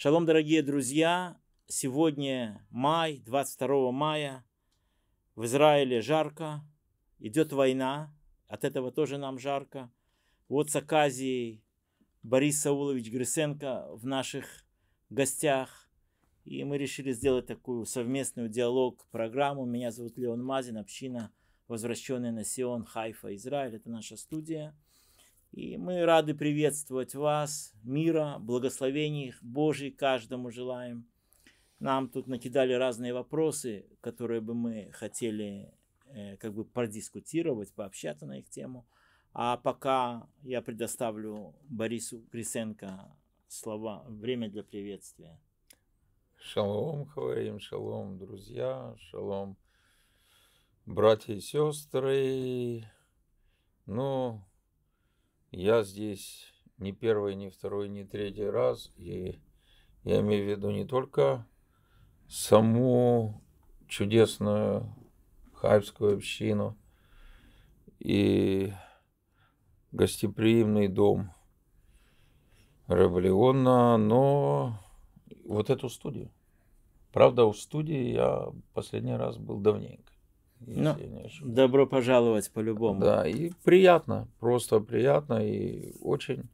Шалом, дорогие друзья! Сегодня май, 22 мая. В Израиле жарко, идет война, от этого тоже нам жарко. Вот с оказией Борис Саулович Грисенко в наших гостях. И мы решили сделать такую совместную диалог-программу. Меня зовут Леон Мазин, община возвращенная на Сион», Хайфа, Израиль. Это наша студия – и мы рады приветствовать вас, мира, благословений Божий каждому желаем. Нам тут накидали разные вопросы, которые бы мы хотели э, как бы продискутировать, пообщаться на их тему. А пока я предоставлю Борису Крисенко слова, время для приветствия. Шалом, говорим, шалом, друзья, шалом, братья и сестры. Ну, я здесь не первый, не второй, не третий раз. И я имею в виду не только саму чудесную хайвскую общину и гостеприимный дом Револиона, но вот эту студию. Правда, у студии я последний раз был давненько ну, я не Добро пожаловать по-любому. Да, и приятно, просто приятно и очень,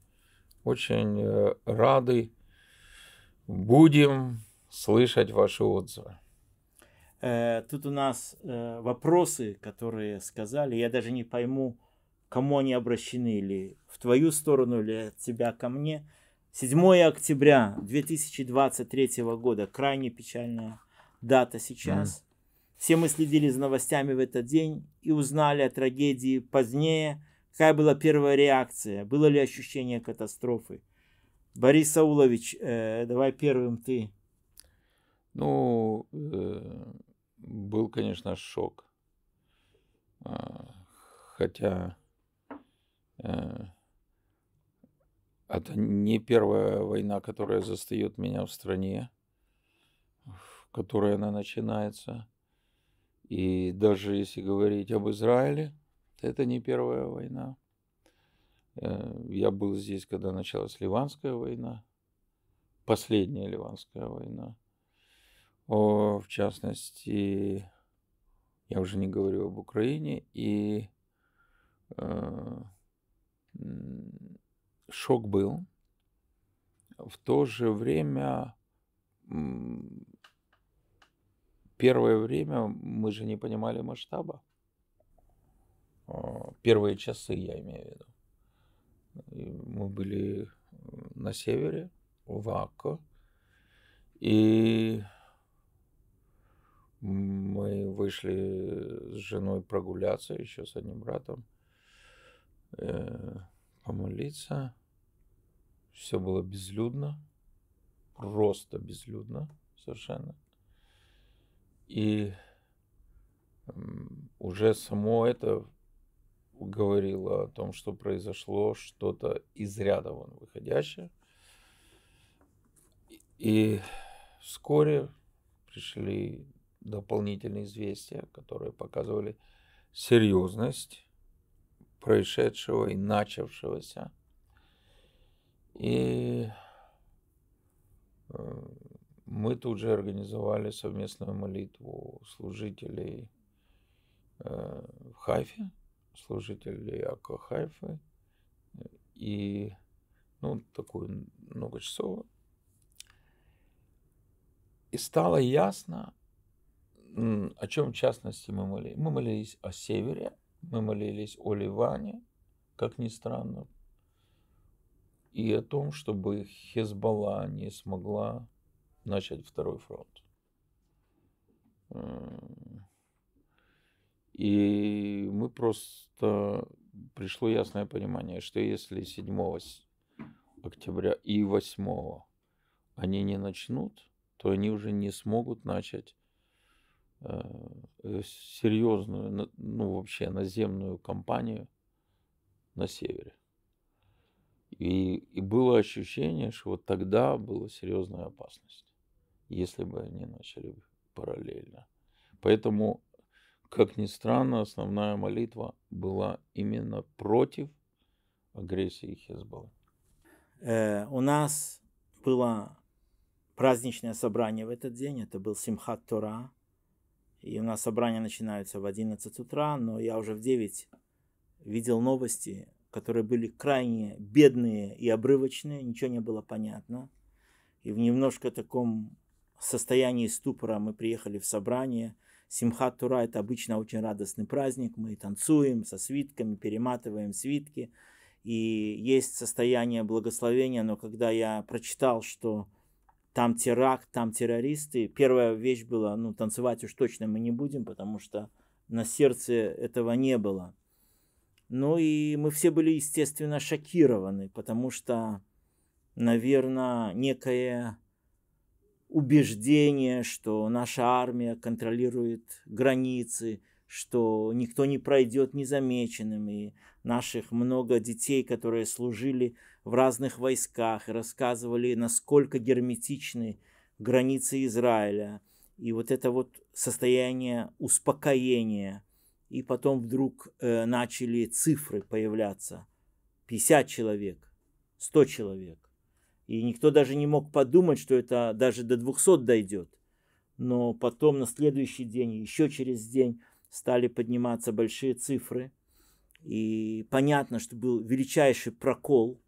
очень э, рады будем слышать ваши отзывы. Э, тут у нас э, вопросы, которые сказали. Я даже не пойму, кому они обращены, или в твою сторону, или от тебя ко мне. 7 октября 2023 года, крайне печальная дата сейчас. Mm. Все мы следили за новостями в этот день и узнали о трагедии позднее, какая была первая реакция, было ли ощущение катастрофы. Борис Саулович, э, давай первым ты. Ну, э, был, конечно, шок. А, хотя э, это не первая война, которая застает меня в стране, в которой она начинается. И даже если говорить об Израиле, это не первая война. Э, я был здесь, когда началась Ливанская война, последняя Ливанская война. О, в частности, я уже не говорю об Украине, и э, шок был. В то же время первое время мы же не понимали масштаба. А, первые часы, я имею в виду. мы были на севере, в Акко. И мы вышли с женой прогуляться еще с одним братом, э, помолиться. Все было безлюдно, просто безлюдно совершенно. И уже само это говорило о том, что произошло что-то из ряда вон выходящее. И вскоре пришли дополнительные известия, которые показывали серьезность происшедшего и начавшегося. И э, мы тут же организовали совместную молитву служителей э, в Хайфе, служителей Аква Хайфы, и ну, такую многочасовую. И стало ясно, о чем в частности мы молились. Мы молились о севере, мы молились о Ливане, как ни странно, и о том, чтобы Хезбалла не смогла начать второй фронт. И мы просто пришло ясное понимание, что если 7 октября и 8 они не начнут, то они уже не смогут начать э, э, серьезную, ну вообще наземную кампанию на севере. И, и было ощущение, что вот тогда была серьезная опасность если бы они начали параллельно. Поэтому, как ни странно, основная молитва была именно против агрессии Хизбаллы. Э, у нас было праздничное собрание в этот день, это был Симхат Тора, и у нас собрание начинается в 11 утра, но я уже в 9 видел новости, которые были крайне бедные и обрывочные, ничего не было понятно. И в немножко таком состоянии ступора мы приехали в собрание. Симхат Тура – это обычно очень радостный праздник. Мы танцуем со свитками, перематываем свитки. И есть состояние благословения, но когда я прочитал, что там теракт, там террористы, первая вещь была, ну, танцевать уж точно мы не будем, потому что на сердце этого не было. Ну и мы все были, естественно, шокированы, потому что, наверное, некое убеждение, что наша армия контролирует границы, что никто не пройдет незамеченным, и наших много детей, которые служили в разных войсках, и рассказывали, насколько герметичны границы Израиля. И вот это вот состояние успокоения. И потом вдруг э, начали цифры появляться. 50 человек, 100 человек. И никто даже не мог подумать, что это даже до 200 дойдет. Но потом на следующий день, еще через день стали подниматься большие цифры. И понятно, что был величайший прокол,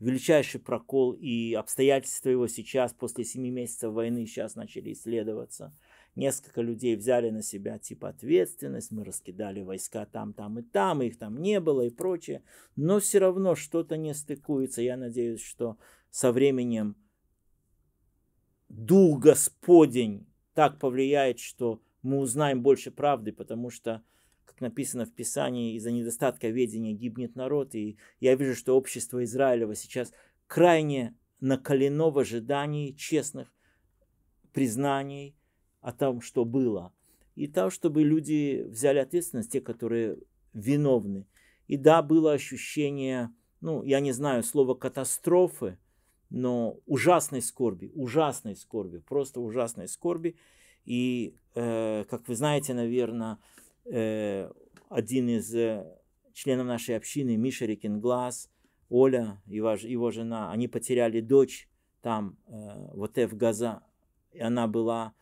величайший прокол, и обстоятельства его сейчас, после семи месяцев войны, сейчас начали исследоваться несколько людей взяли на себя типа ответственность, мы раскидали войска там, там и там, их там не было и прочее, но все равно что-то не стыкуется. Я надеюсь, что со временем Дух Господень так повлияет, что мы узнаем больше правды, потому что как написано в Писании, из-за недостатка ведения гибнет народ. И я вижу, что общество Израилева сейчас крайне накалено в ожидании честных признаний, о том, что было, и то, чтобы люди взяли ответственность, те, которые виновны. И да, было ощущение, ну, я не знаю, слово катастрофы, но ужасной скорби, ужасной скорби, просто ужасной скорби. И, э, как вы знаете, наверное, э, один из э, членов нашей общины, Миша Рикинглас, Оля, его, его жена, они потеряли дочь там, э, вот в Газа. И она была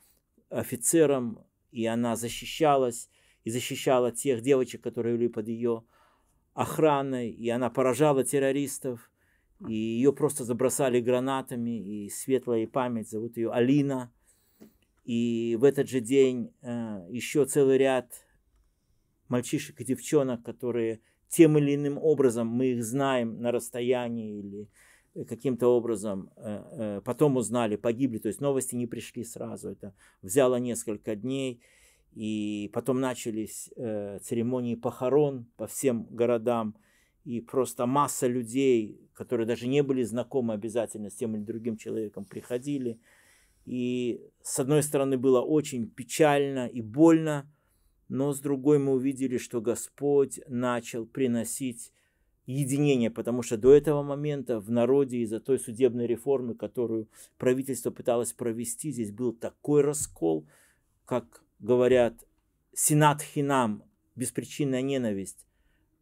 офицером, и она защищалась, и защищала тех девочек, которые были под ее охраной, и она поражала террористов, и ее просто забросали гранатами, и светлая память, зовут ее Алина. И в этот же день э, еще целый ряд мальчишек и девчонок, которые тем или иным образом мы их знаем на расстоянии или Э, каким-то образом э, э, потом узнали, погибли, то есть новости не пришли сразу, это взяло несколько дней, и потом начались церемонии похорон по всем городам, и просто масса людей, которые даже не были знакомы обязательно с тем или другим человеком, приходили. И с одной стороны было очень печально и больно, но с другой мы увидели, что Господь начал приносить единение, потому что до этого момента в народе из-за той судебной реформы, которую правительство пыталось провести, здесь был такой раскол, как говорят, сенат хинам, беспричинная ненависть,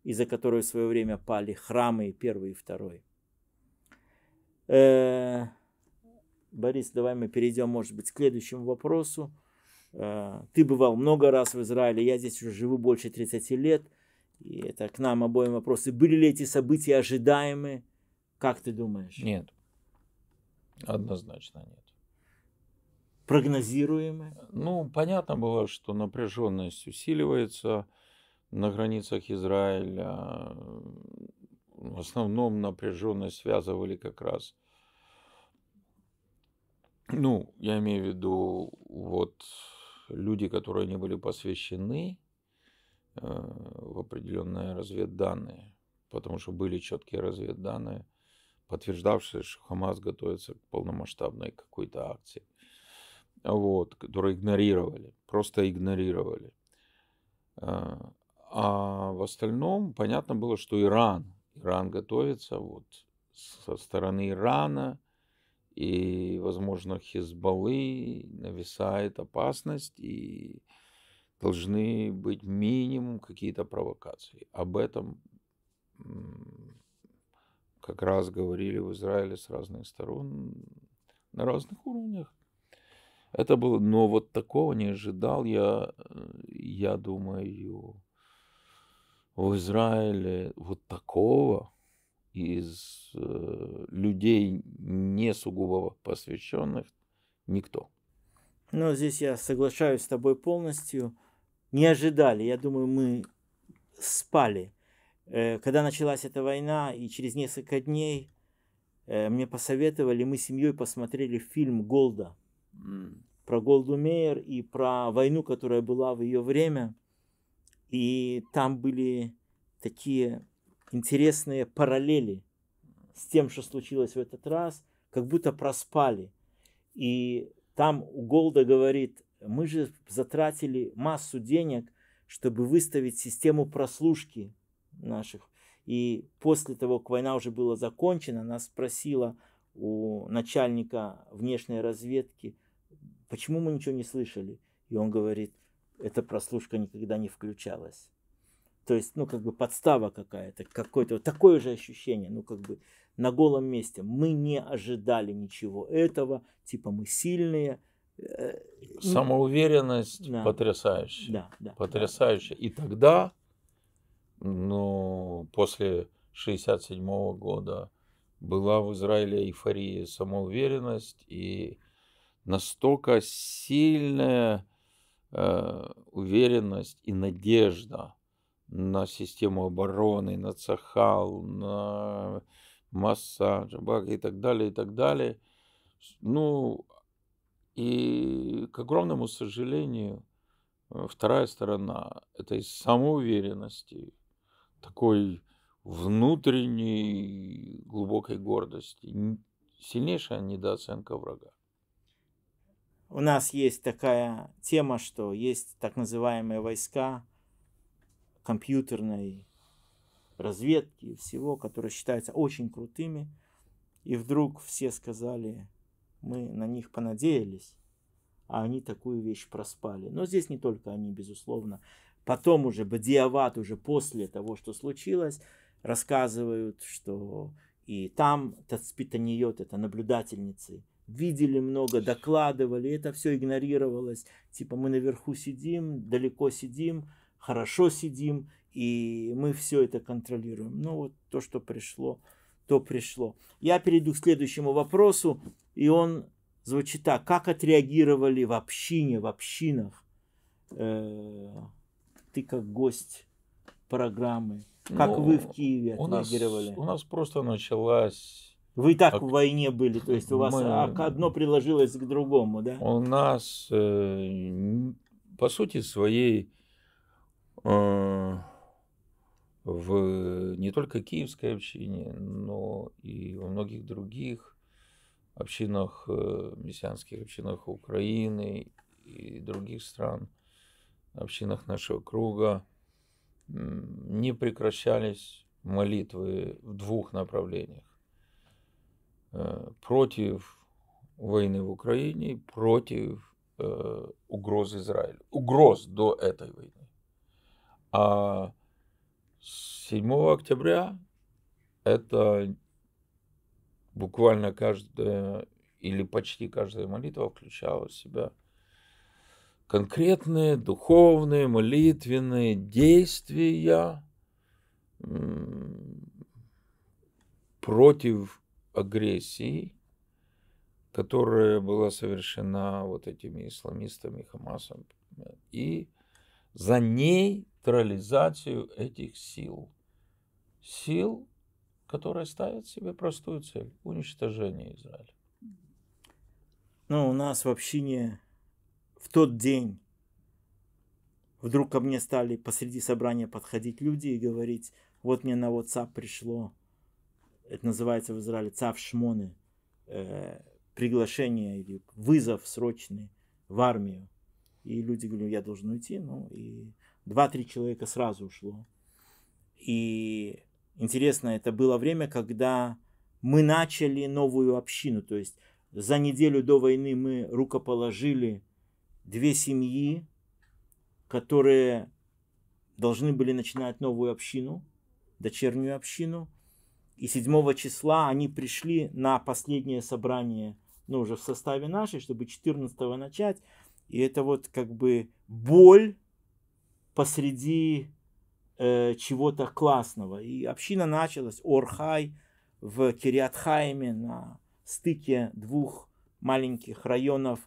из-за которой в свое время пали храмы первый и второй. Э, Борис, давай мы перейдем, может быть, к следующему вопросу. Э, ты бывал много раз в Израиле, я здесь уже живу больше 30 лет – и это к нам обоим вопросы. Были ли эти события ожидаемы? Как ты думаешь? Нет. Однозначно нет. Прогнозируемы? Ну, понятно было, что напряженность усиливается на границах Израиля. В основном напряженность связывали как раз ну, я имею в виду, вот люди, которые не были посвящены в определенные разведданные, потому что были четкие разведданные, подтверждавшие, что Хамас готовится к полномасштабной какой-то акции, вот, которые игнорировали, просто игнорировали. А, а в остальном понятно было, что Иран, Иран готовится вот со стороны Ирана и, возможно, Хизбаллы нависает опасность, и должны быть минимум какие-то провокации. Об этом как раз говорили в Израиле с разных сторон, на разных уровнях. Это было, но вот такого не ожидал я, э, я думаю, в Израиле вот такого из э, людей не сугубо посвященных никто. Но здесь я соглашаюсь с тобой полностью не ожидали. Я думаю, мы спали. Э, когда началась эта война, и через несколько дней э, мне посоветовали, мы с семьей посмотрели фильм Голда про Голду Мейер и про войну, которая была в ее время. И там были такие интересные параллели с тем, что случилось в этот раз, как будто проспали. И там у Голда говорит, мы же затратили массу денег, чтобы выставить систему прослушки наших. И после того, как война уже была закончена, нас спросила у начальника внешней разведки, почему мы ничего не слышали. И он говорит, эта прослушка никогда не включалась. То есть, ну, как бы подстава какая-то, какое-то вот такое же ощущение, ну, как бы на голом месте. Мы не ожидали ничего этого, типа мы сильные, Э, самоуверенность да. потрясающая. Да, да, потрясающая. Да. И тогда, ну, после 67 -го года была в Израиле эйфория, самоуверенность и настолько сильная э, уверенность и надежда на систему обороны, на Цахал, на массаж, и так далее, и так далее. Ну, и, к огромному сожалению, э, вторая сторона этой самоуверенности, такой внутренней глубокой гордости, сильнейшая недооценка врага. У нас есть такая тема, что есть так называемые войска компьютерной разведки и всего, которые считаются очень крутыми. И вдруг все сказали, мы на них понадеялись, а они такую вещь проспали. Но здесь не только они, безусловно. Потом уже, бадиават, уже после того, что случилось, рассказывают, что и там Тацпитаниот, это наблюдательницы, видели много, докладывали, это все игнорировалось. Типа мы наверху сидим, далеко сидим, хорошо сидим, и мы все это контролируем. Ну вот то, что пришло то пришло. Я перейду к следующему вопросу, и он звучит так. Как отреагировали в общине, в общинах? Э, ты как гость программы. Как ну, вы в Киеве отреагировали? У нас, у нас просто началась... Вы и так Ак... в войне были, то есть у вас Мы... одно приложилось к другому, да? У нас, э, по сути своей, э, в не только киевской общине, но и во многих других общинах, э, мессианских общинах Украины и других стран, общинах нашего круга, не прекращались молитвы в двух направлениях. Э, против войны в Украине, против э, угроз Израилю. Угроз до этой войны. А 7 октября это буквально каждая или почти каждая молитва включала в себя конкретные духовные, молитвенные действия против агрессии, которая была совершена вот этими исламистами, Хамасом. И за нейтрализацию этих сил. Сил, которые ставят себе простую цель – уничтожение Израиля. Ну, у нас в общине в тот день вдруг ко мне стали посреди собрания подходить люди и говорить, вот мне на WhatsApp пришло, это называется в Израиле ЦАВ Шмоны, э, приглашение или вызов срочный в армию. И люди говорили, я должен уйти. Ну, и два-три человека сразу ушло. И интересно, это было время, когда мы начали новую общину. То есть за неделю до войны мы рукоположили две семьи, которые должны были начинать новую общину, дочернюю общину. И 7 числа они пришли на последнее собрание, ну, уже в составе нашей, чтобы 14 начать. И это вот как бы боль посреди э, чего-то классного. И община началась, Орхай в Кириатхайме на стыке двух маленьких районов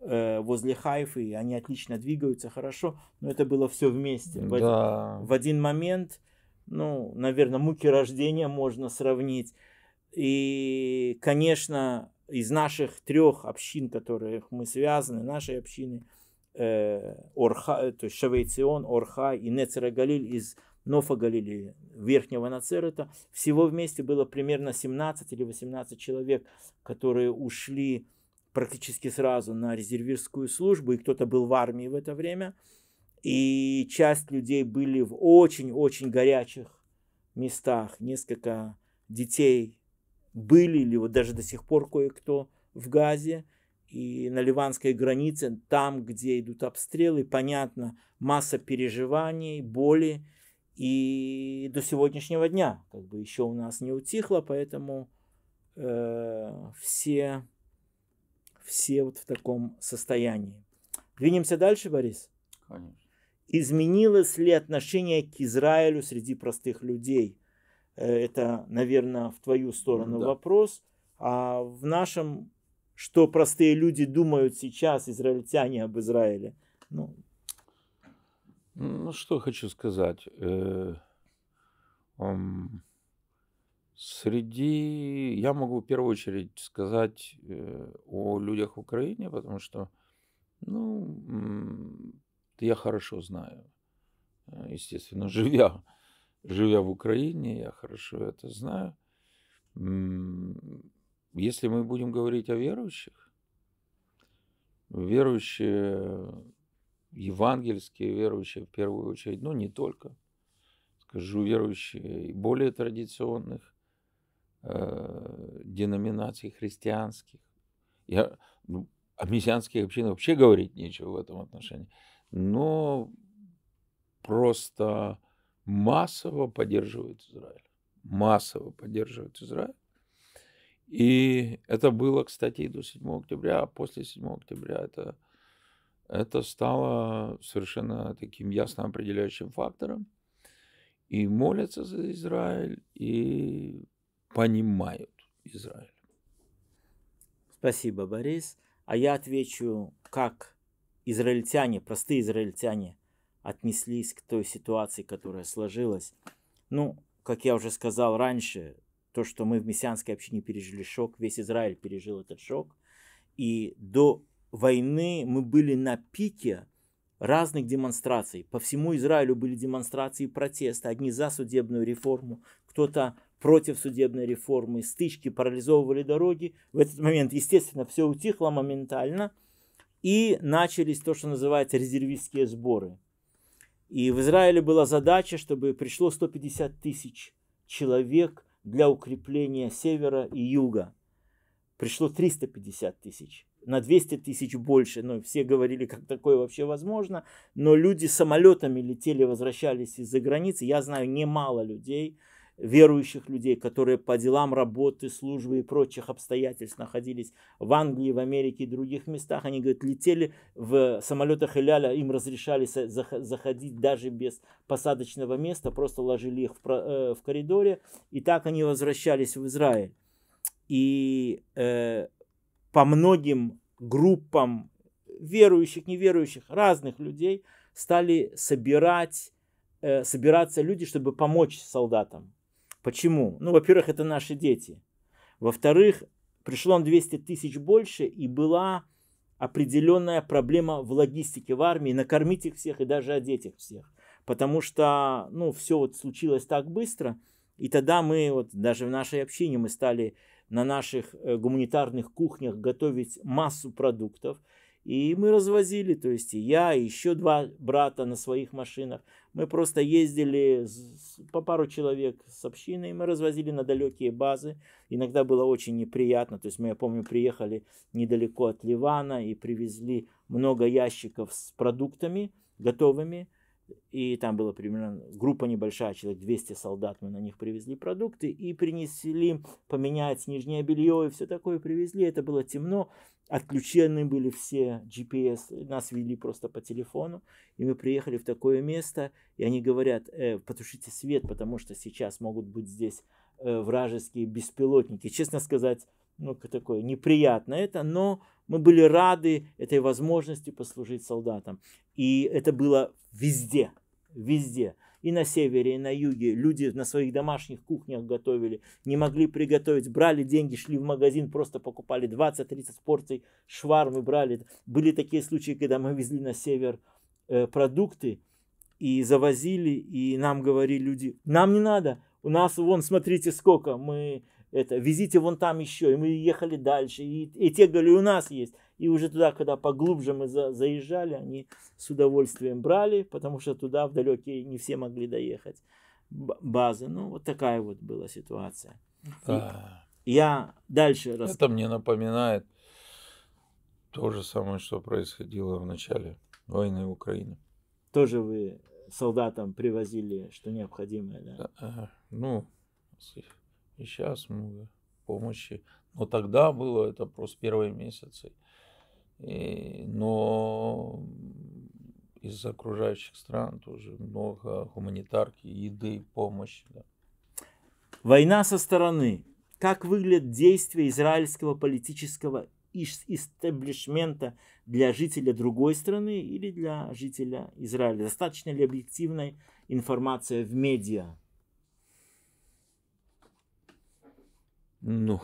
э, возле Хайфы, и они отлично двигаются, хорошо, но это было все вместе. В, один, в один момент, ну, наверное, муки рождения можно сравнить. И, конечно, из наших трех общин, которых мы связаны, нашей общины, э, Орха, э, то есть Шавейцион, Орха и Нецера Галиль из Нофа Галилеи, Верхнего Нацерета, всего вместе было примерно 17 или 18 человек, которые ушли практически сразу на резервистскую службу, и кто-то был в армии в это время, и часть людей были в очень-очень горячих местах, несколько детей были или вот даже до сих пор кое-кто в Газе и на ливанской границе, там, где идут обстрелы, понятно, масса переживаний, боли, и до сегодняшнего дня как бы еще у нас не утихло, поэтому э, все, все вот в таком состоянии. Двинемся дальше, Борис? Конечно. Изменилось ли отношение к Израилю среди простых людей? Э, это, наверное, в твою сторону да. вопрос. А в нашем, что простые люди думают сейчас, израильтяне об Израиле? Ну, ну что хочу сказать. Э, среди, я могу в первую очередь сказать э, о людях в Украине, потому что, ну, я хорошо знаю, естественно, живя живя в Украине, я хорошо это знаю, если мы будем говорить о верующих, верующие, евангельские верующие в первую очередь, ну не только, скажу, верующие более традиционных э, деноминаций христианских. Я, ну, о мессианских общинах вообще говорить нечего в этом отношении. Но просто массово поддерживают Израиль. Массово поддерживают Израиль. И это было, кстати, до 7 октября, а после 7 октября это, это стало совершенно таким ясно определяющим фактором. И молятся за Израиль, и понимают Израиль. Спасибо, Борис. А я отвечу, как израильтяне, простые израильтяне, отнеслись к той ситуации, которая сложилась. Ну, как я уже сказал раньше, то, что мы в мессианской общине пережили шок, весь Израиль пережил этот шок. И до войны мы были на пике разных демонстраций. По всему Израилю были демонстрации протеста. Одни за судебную реформу, кто-то против судебной реформы, стычки парализовывали дороги. В этот момент, естественно, все утихло моментально. И начались то, что называется резервистские сборы. И в Израиле была задача, чтобы пришло 150 тысяч человек для укрепления севера и юга. Пришло 350 тысяч на 200 тысяч больше. Ну, все говорили, как такое вообще возможно. Но люди самолетами летели, возвращались из-за границы. Я знаю немало людей, верующих людей, которые по делам работы, службы и прочих обстоятельств находились в Англии, в Америке и других местах. Они, говорят, летели в самолетах Иляля, им разрешали заходить даже без посадочного места, просто ложили их э, в коридоре, и так они возвращались в Израиль. И э, по многим группам верующих, неверующих, разных людей стали собирать, э, собираться люди, чтобы помочь солдатам. Почему? Ну, во-первых, это наши дети. Во-вторых, пришло он 200 тысяч больше, и была определенная проблема в логистике в армии, накормить их всех и даже одеть их всех. Потому что, ну, все вот случилось так быстро, и тогда мы, вот даже в нашей общине, мы стали на наших э, гуманитарных кухнях готовить массу продуктов – и мы развозили, то есть и я, и еще два брата на своих машинах. Мы просто ездили по пару человек с общиной, мы развозили на далекие базы. Иногда было очень неприятно, то есть мы, я помню, приехали недалеко от Ливана и привезли много ящиков с продуктами готовыми, и там была примерно группа небольшая, человек 200 солдат, мы на них привезли продукты и принесли поменять нижнее белье и все такое привезли. Это было темно, отключены были все GPS, нас вели просто по телефону. И мы приехали в такое место, и они говорят, э, потушите свет, потому что сейчас могут быть здесь э, вражеские беспилотники. Честно сказать, ну, такое неприятно это, но мы были рады этой возможности послужить солдатам. И это было везде, везде. И на севере, и на юге. Люди на своих домашних кухнях готовили, не могли приготовить. Брали деньги, шли в магазин, просто покупали 20-30 порций швармы брали. Были такие случаи, когда мы везли на север э, продукты и завозили, и нам говорили люди, нам не надо, у нас вон, смотрите, сколько, мы это, везите вон там еще, и мы ехали дальше, и, и те говорили, у нас есть. И уже туда, когда поглубже мы за, заезжали, они с удовольствием брали, потому что туда в далекие не все могли доехать базы. Ну, вот такая вот была ситуация. Да. я дальше... Рас... Это мне напоминает то же самое, что происходило в начале войны в Украине. Тоже вы солдатам привозили, что необходимое, да? да э, э, ну, и сейчас много помощи. Но тогда было это просто первые месяцы. И, но из окружающих стран тоже много гуманитарки, еды, помощи. Да. Война со стороны. Как выглядят действия израильского политического истеблишмента для жителя другой страны или для жителя Израиля? Достаточно ли объективной информация в медиа? Ну,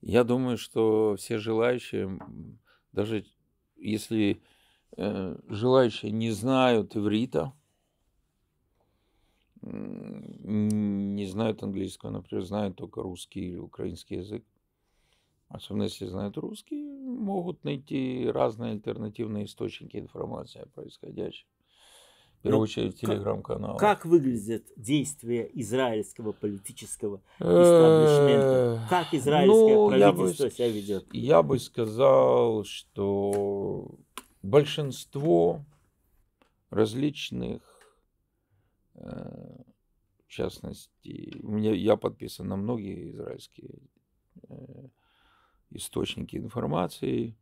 я думаю, что все желающие, даже если э, желающие не знают иврита, не знают английского, например, знают только русский или украинский язык, особенно если знают русский, могут найти разные альтернативные источники информации о происходящем в первую ну, очередь телеграм канал Как выглядят действия израильского политического э, истеблишмента? Как израильское ну, правительство себя ведет? Я бы сказал, что большинство различных, э, в частности, у меня, я подписан на многие израильские э, источники информации,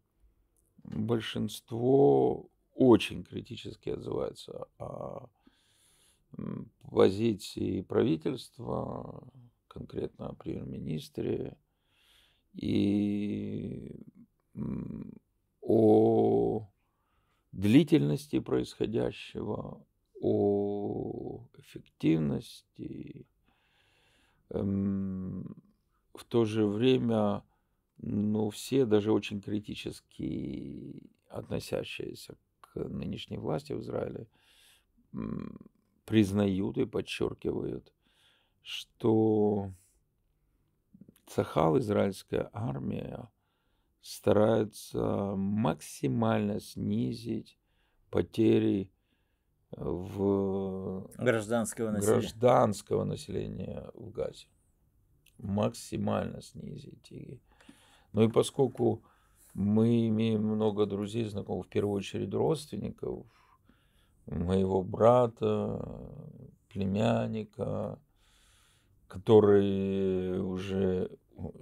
большинство очень критически отзывается о позиции правительства, конкретно о премьер-министре, и о длительности происходящего, о эффективности. Эм, в то же время, ну, все даже очень критически относящиеся нынешней власти в Израиле признают и подчеркивают, что Цахал, израильская армия, старается максимально снизить потери э, в гражданского населения. гражданского населения в Газе. Максимально снизить. И, ну и поскольку мы имеем много друзей, знакомых, в первую очередь родственников, моего брата, племянника, которые уже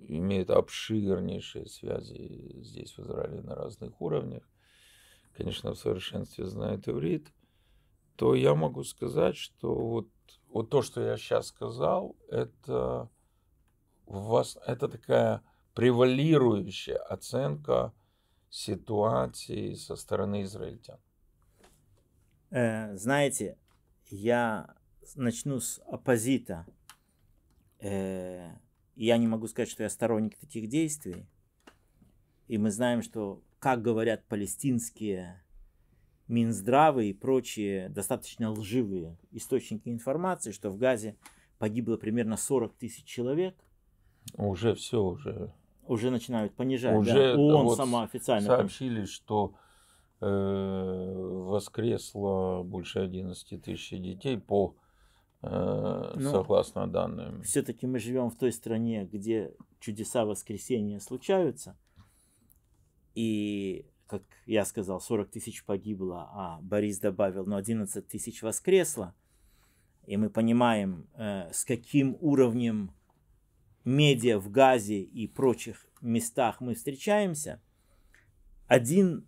имеют обширнейшие связи здесь, в Израиле, на разных уровнях, конечно, в совершенстве знает иврит, то я могу сказать, что вот, вот то, что я сейчас сказал, это, у вас, это такая превалирующая оценка ситуации со стороны израильтян? Э, знаете, я начну с оппозита. Э, я не могу сказать, что я сторонник таких действий. И мы знаем, что, как говорят палестинские Минздравы и прочие достаточно лживые источники информации, что в Газе погибло примерно 40 тысяч человек. Уже все, уже уже начинают понижать. Уже да? Э, ООН вот сама официально. Сообщили, что э, воскресло больше 11 тысяч детей по э, ну, согласно данным. Все-таки мы живем в той стране, где чудеса воскресения случаются. И, как я сказал, 40 тысяч погибло, а Борис добавил, но ну, 11 тысяч воскресло. И мы понимаем, э, с каким уровнем медиа в Газе и прочих местах мы встречаемся, один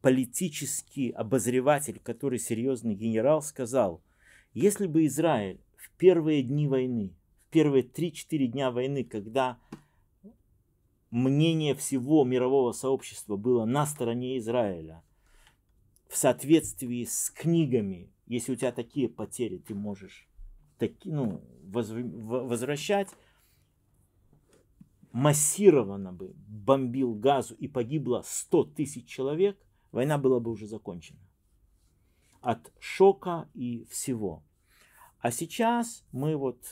политический обозреватель, который серьезный генерал, сказал, если бы Израиль в первые дни войны, в первые 3-4 дня войны, когда мнение всего мирового сообщества было на стороне Израиля, в соответствии с книгами, если у тебя такие потери, ты можешь таки, ну, возвращать, массированно бы бомбил газу и погибло 100 тысяч человек, война была бы уже закончена. От шока и всего. А сейчас мы вот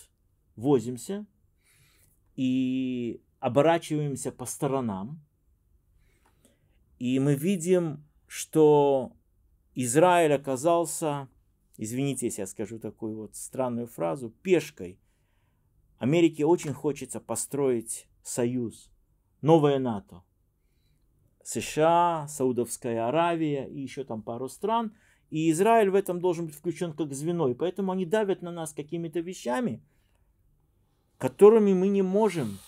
возимся и оборачиваемся по сторонам, и мы видим, что Израиль оказался, извините, если я скажу такую вот странную фразу, пешкой. Америке очень хочется построить союз, новое НАТО. США, Саудовская Аравия и еще там пару стран. И Израиль в этом должен быть включен как звено. И поэтому они давят на нас какими-то вещами, которыми мы не можем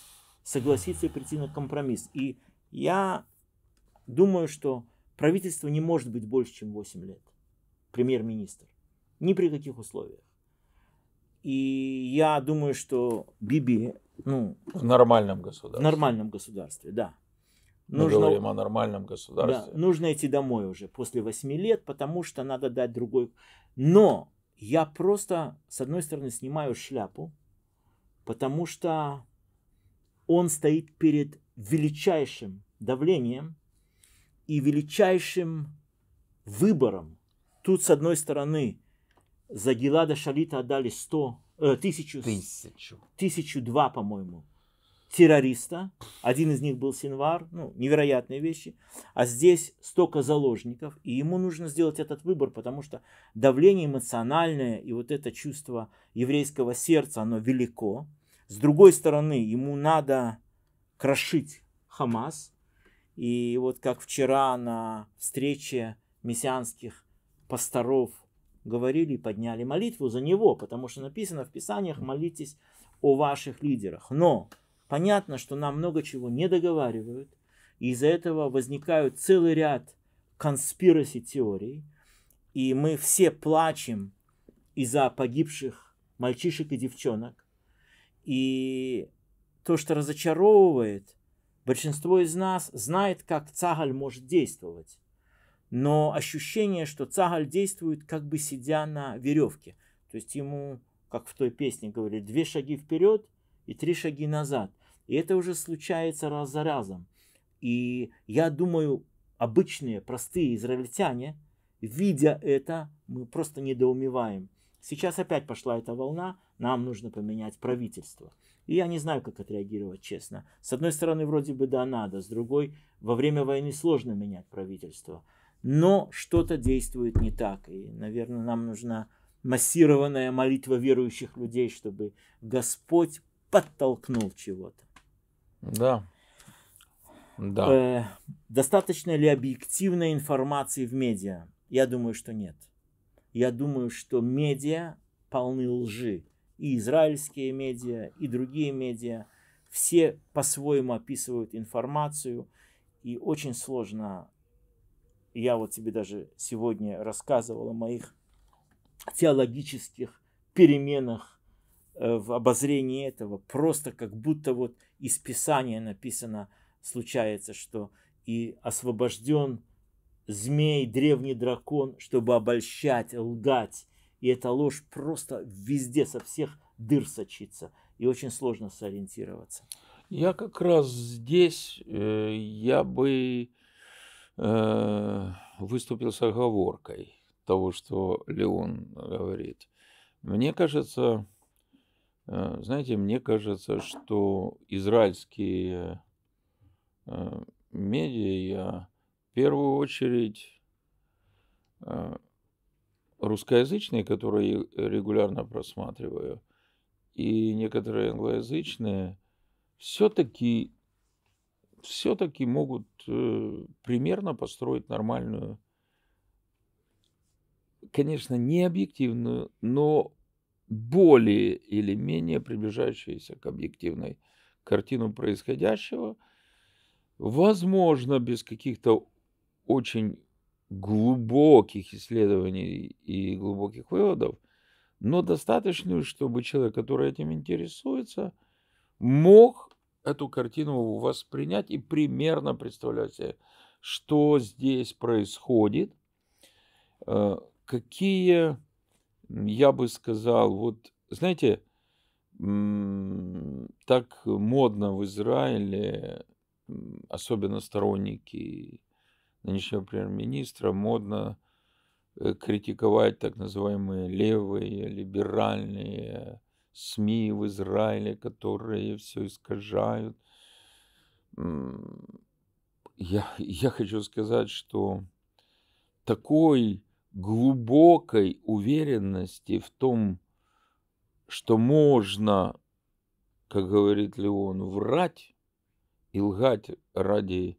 согласиться и прийти на компромисс. И я думаю, что правительство не может быть больше, чем 8 лет. Премьер-министр. Ни при каких условиях. И я думаю, что Биби ну, в нормальном государстве. В нормальном государстве, да. Мы нужно, говорим о нормальном государстве. Да, нужно идти домой уже после 8 лет, потому что надо дать другой. Но я просто, с одной стороны, снимаю шляпу, потому что он стоит перед величайшим давлением и величайшим выбором. Тут, с одной стороны, за Гилада Шалита отдали 100 Э, тысячу, тысячу. тысячу два, по-моему, террориста. Один из них был Синвар. Ну, невероятные вещи. А здесь столько заложников. И ему нужно сделать этот выбор, потому что давление эмоциональное и вот это чувство еврейского сердца, оно велико. С другой стороны, ему надо крошить Хамас. И вот как вчера на встрече мессианских пасторов – говорили и подняли молитву за него, потому что написано в Писаниях молитесь о ваших лидерах. Но понятно, что нам много чего не договаривают, и из-за этого возникают целый ряд конспираси теорий, и мы все плачем из-за погибших мальчишек и девчонок. И то, что разочаровывает, большинство из нас знает, как цагаль может действовать но ощущение, что Цагаль действует, как бы сидя на веревке. То есть ему, как в той песне говорили, две шаги вперед и три шаги назад. И это уже случается раз за разом. И я думаю, обычные, простые израильтяне, видя это, мы просто недоумеваем. Сейчас опять пошла эта волна, нам нужно поменять правительство. И я не знаю, как отреагировать, честно. С одной стороны, вроде бы да, надо. С другой, во время войны сложно менять правительство но что-то действует не так. И, наверное, нам нужна массированная молитва верующих людей, чтобы Господь подтолкнул чего-то. Да. Да. Э, достаточно ли объективной информации в медиа? Я думаю, что нет. Я думаю, что медиа полны лжи. И израильские медиа, и другие медиа. Все по-своему описывают информацию. И очень сложно я вот тебе даже сегодня рассказывал о моих теологических переменах э, в обозрении этого. Просто как будто вот из Писания написано, случается, что и освобожден змей, древний дракон, чтобы обольщать, лгать. И эта ложь просто везде, со всех дыр сочится. И очень сложно сориентироваться. Я как раз здесь, э, я бы Э, выступил с оговоркой того, что Леон говорит. Мне кажется, э, знаете, мне кажется, что израильские э, медиа в первую очередь русскоязычные, которые регулярно просматриваю, и некоторые англоязычные, все-таки все-таки могут э, примерно построить нормальную, конечно, не объективную, но более или менее приближающуюся к объективной картину происходящего, возможно, без каких-то очень глубоких исследований и глубоких выводов, но достаточную, чтобы человек, который этим интересуется, мог эту картину воспринять и примерно представлять себе, что здесь происходит, э, какие, я бы сказал, вот, знаете, так модно в Израиле, особенно сторонники нынешнего премьер-министра, модно э, критиковать так называемые левые, либеральные СМИ в Израиле, которые все искажают. Я, я хочу сказать, что такой глубокой уверенности в том, что можно, как говорит Леон, врать и лгать ради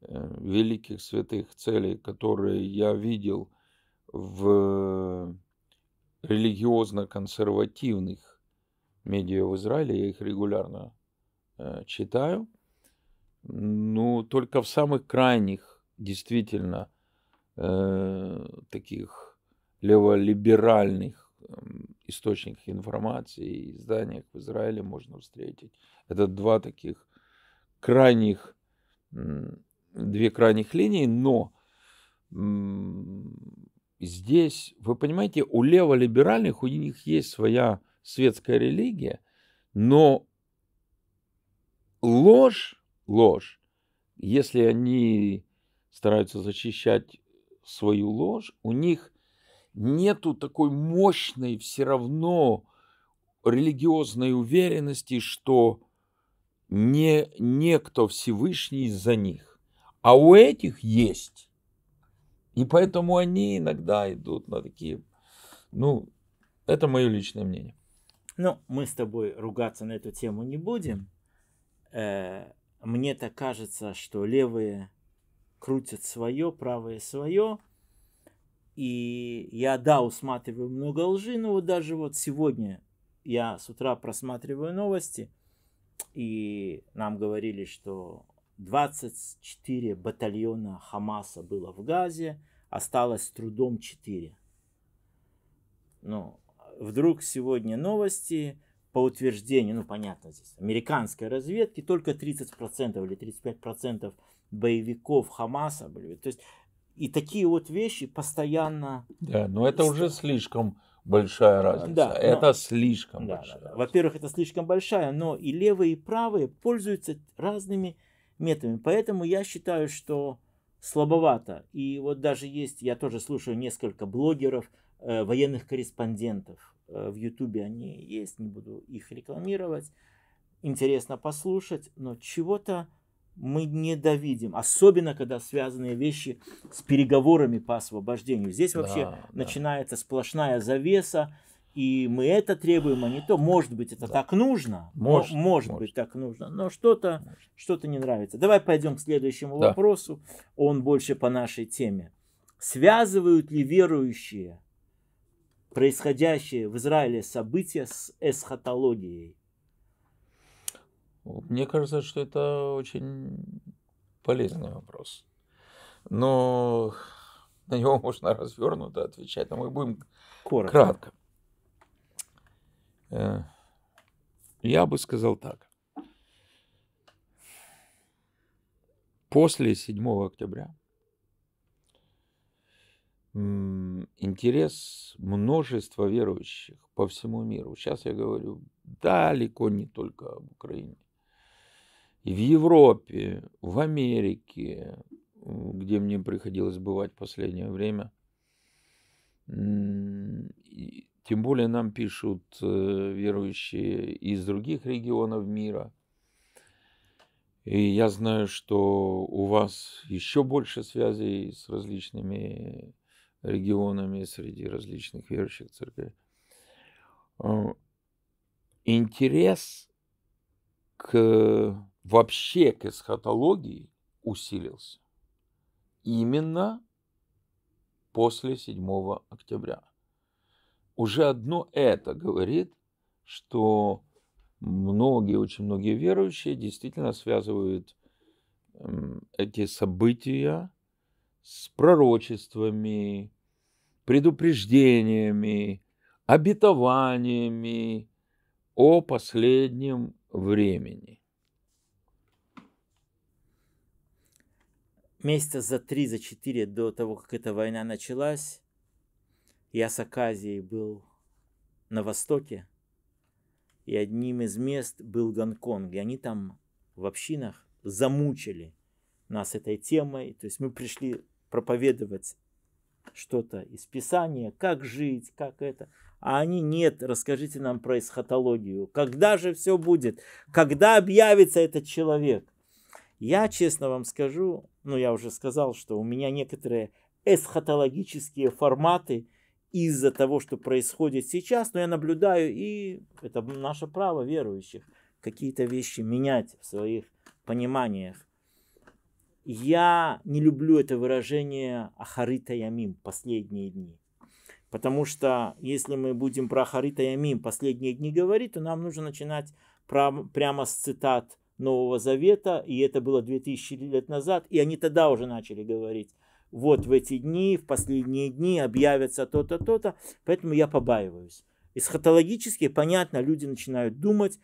э, великих святых целей, которые я видел в религиозно-консервативных медиа в Израиле, я их регулярно э, читаю. Ну, только в самых крайних, действительно, э, таких леволиберальных э, источниках информации и изданиях в Израиле можно встретить. Это два таких крайних, э, две крайних линии, но э, здесь, вы понимаете, у леволиберальных у них есть своя светская религия, но ложь, ложь, если они стараются защищать свою ложь, у них нету такой мощной все равно религиозной уверенности, что не, некто Всевышний за них. А у этих есть. И поэтому они иногда идут на такие... Ну, это мое личное мнение. Ну, мы с тобой ругаться на эту тему не будем. Э, мне так кажется, что левые крутят свое, правые свое. И я, да, усматриваю много лжи, но вот даже вот сегодня я с утра просматриваю новости, и нам говорили, что 24 батальона Хамаса было в Газе, осталось с трудом 4. Ну, вдруг сегодня новости по утверждению, ну понятно здесь, американской разведки, только 30% или 35% боевиков Хамаса были. То есть и такие вот вещи постоянно... Да, но это уже слишком большая разница. Да, это но... слишком да, большая. Да, да. Во-первых, это слишком большая, но и левые, и правые пользуются разными методами. Поэтому я считаю, что слабовато. И вот даже есть, я тоже слушаю несколько блогеров, Э, военных корреспондентов. Э, в Ютубе они есть, не буду их рекламировать. Интересно послушать, но чего-то мы не довидим, особенно когда связаны вещи с переговорами по освобождению. Здесь вообще да, начинается сплошная завеса, и мы это требуем, а не то. Может быть, это да. так нужно. Может, может, может быть, так нужно. Но что-то что не нравится. Давай пойдем к следующему да. вопросу. Он больше по нашей теме. Связывают ли верующие происходящие в Израиле события с эсхатологией? Мне кажется, что это очень полезный вопрос. Но на него можно развернуто отвечать, но мы будем Коротко. кратко. Э, я бы сказал так. После 7 октября интерес множества верующих по всему миру. Сейчас я говорю далеко не только об Украине. И в Европе, в Америке, где мне приходилось бывать в последнее время. тем более нам пишут э, верующие из других регионов мира. И я знаю, что у вас еще больше связей с различными регионами, среди различных верующих церквей. Эм, интерес к, вообще к эсхатологии усилился именно после 7 октября. Уже одно это говорит, что многие, очень многие верующие действительно связывают эм, эти события с пророчествами, предупреждениями, обетованиями о последнем времени. Месяца за три, за четыре до того, как эта война началась, я с Аказией был на Востоке, и одним из мест был Гонконг, и они там в общинах замучили нас этой темой, то есть мы пришли проповедовать что-то из Писания, как жить, как это. А они, нет, расскажите нам про эсхатологию. Когда же все будет? Когда объявится этот человек? Я честно вам скажу, ну я уже сказал, что у меня некоторые эсхатологические форматы из-за того, что происходит сейчас, но я наблюдаю, и это наше право верующих, какие-то вещи менять в своих пониманиях. Я не люблю это выражение «ахарита ямим» – «последние дни». Потому что если мы будем про «ахарита ямим» – «последние дни» говорить, то нам нужно начинать прямо с цитат Нового Завета, и это было 2000 лет назад, и они тогда уже начали говорить вот в эти дни, в последние дни объявятся то-то, то-то, поэтому я побаиваюсь. Исхатологически понятно, люди начинают думать,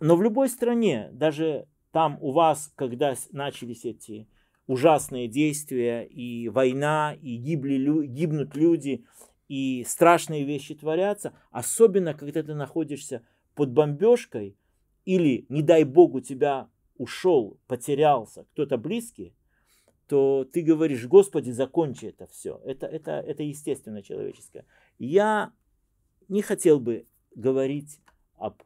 но в любой стране, даже там у вас, когда начались эти ужасные действия, и война, и гибли, гибнут люди, и страшные вещи творятся, особенно когда ты находишься под бомбежкой, или, не дай бог, у тебя ушел, потерялся кто-то близкий, то ты говоришь, Господи, закончи это все. Это, это, это естественно человеческое. Я не хотел бы говорить об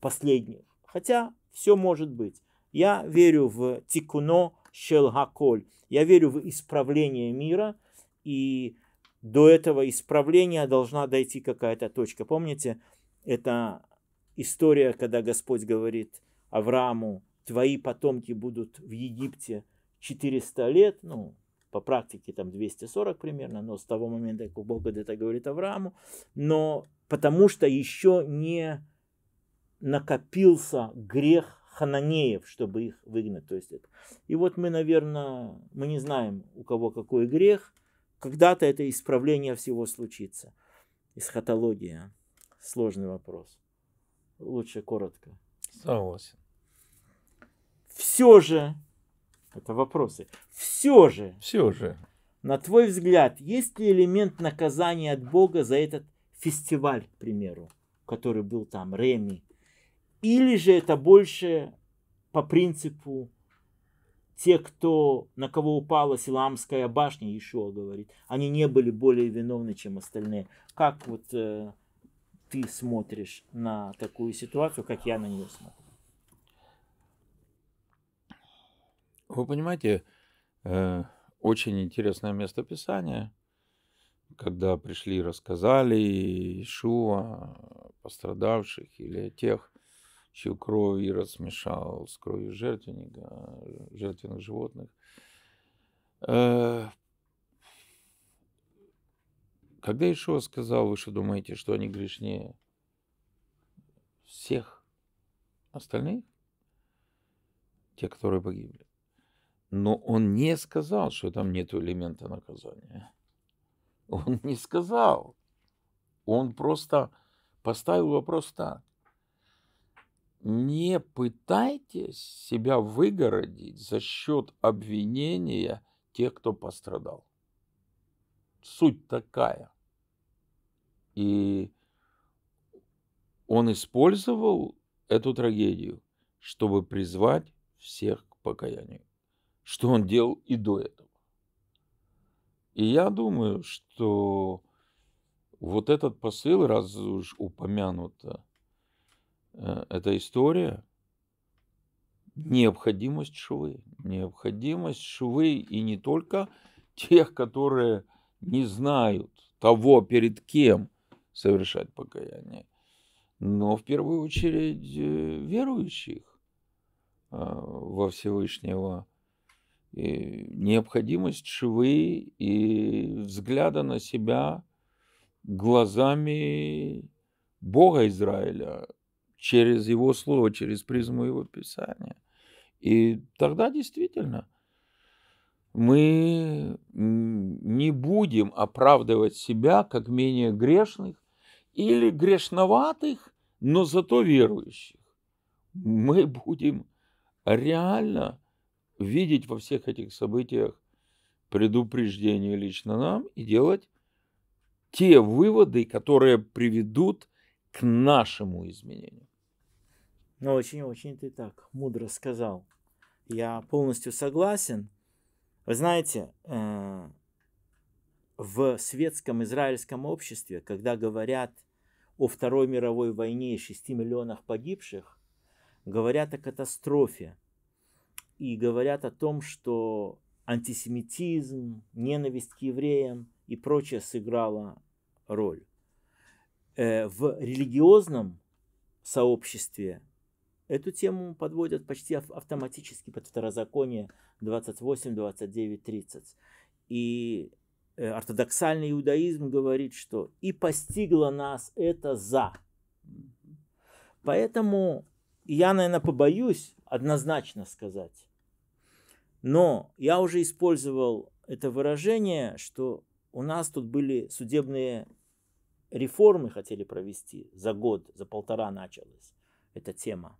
последнем, хотя все может быть. Я верю в тикуно шелгаколь. Я верю в исправление мира, и до этого исправления должна дойти какая-то точка. Помните, это история, когда Господь говорит Аврааму, твои потомки будут в Египте 400 лет, ну, по практике там 240 примерно, но с того момента, как Бог это говорит Аврааму, но потому что еще не накопился грех хананеев, чтобы их выгнать. То есть это. И вот мы, наверное, мы не знаем, у кого какой грех. Когда-то это исправление всего случится. Исхатология. Сложный вопрос. Лучше коротко. Согласен. Все же, это вопросы, все же, все же, на твой взгляд, есть ли элемент наказания от Бога за этот фестиваль, к примеру, который был там, Реми, или же это больше по принципу те, кто, на кого упала Силамская башня, Ишуа говорит, они не были более виновны, чем остальные. Как вот э, ты смотришь на такую ситуацию, как я на нее смотрю? Вы понимаете, э, очень интересное местописание, когда пришли и рассказали Ишуа, пострадавших или тех, чью кровь Ирод смешал с кровью жертвенника, э, жертвенных животных. Э, когда Ишуа сказал, вы что думаете, что они грешнее всех остальных, те, которые погибли, но он не сказал, что там нет элемента наказания. Он не сказал. Он просто поставил вопрос так не пытайтесь себя выгородить за счет обвинения тех, кто пострадал. Суть такая. И он использовал эту трагедию, чтобы призвать всех к покаянию, что он делал и до этого. И я думаю, что вот этот посыл, раз уж упомянуто, Э, эта история, необходимость швы. Необходимость швы и не только тех, которые не знают того, перед кем совершать покаяние, но в первую очередь э, верующих э, во Всевышнего. И необходимость швы и взгляда на себя глазами Бога Израиля, через его слово, через призму его писания. И тогда действительно мы не будем оправдывать себя как менее грешных или грешноватых, но зато верующих. Мы будем реально видеть во всех этих событиях предупреждение лично нам и делать те выводы, которые приведут к нашему изменению. Но очень-очень ты так мудро сказал. Я полностью согласен. Вы знаете, э, в светском израильском обществе, когда говорят о Второй мировой войне и 6 миллионах погибших, говорят о катастрофе и говорят о том, что антисемитизм, ненависть к евреям и прочее сыграла роль. Э, в религиозном сообществе Эту тему подводят почти автоматически под второзаконие 28, 29, 30. И э, ортодоксальный иудаизм говорит, что и постигло нас это за. Поэтому я, наверное, побоюсь однозначно сказать. Но я уже использовал это выражение, что у нас тут были судебные реформы хотели провести за год, за полтора началась эта тема.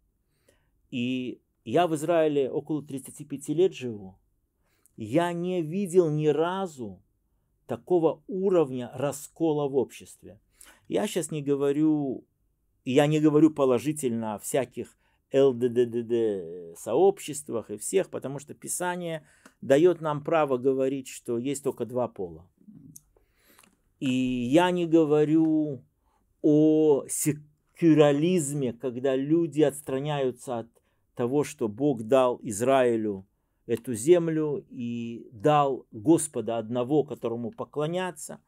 И я в Израиле около 35 лет живу. Я не видел ни разу такого уровня раскола в обществе. Я сейчас не говорю, я не говорю положительно о всяких ЛДДДД сообществах и всех, потому что Писание дает нам право говорить, что есть только два пола. И я не говорю о секюрализме, когда люди отстраняются от того, что Бог дал Израилю эту землю и дал Господа одного, которому поклоняться.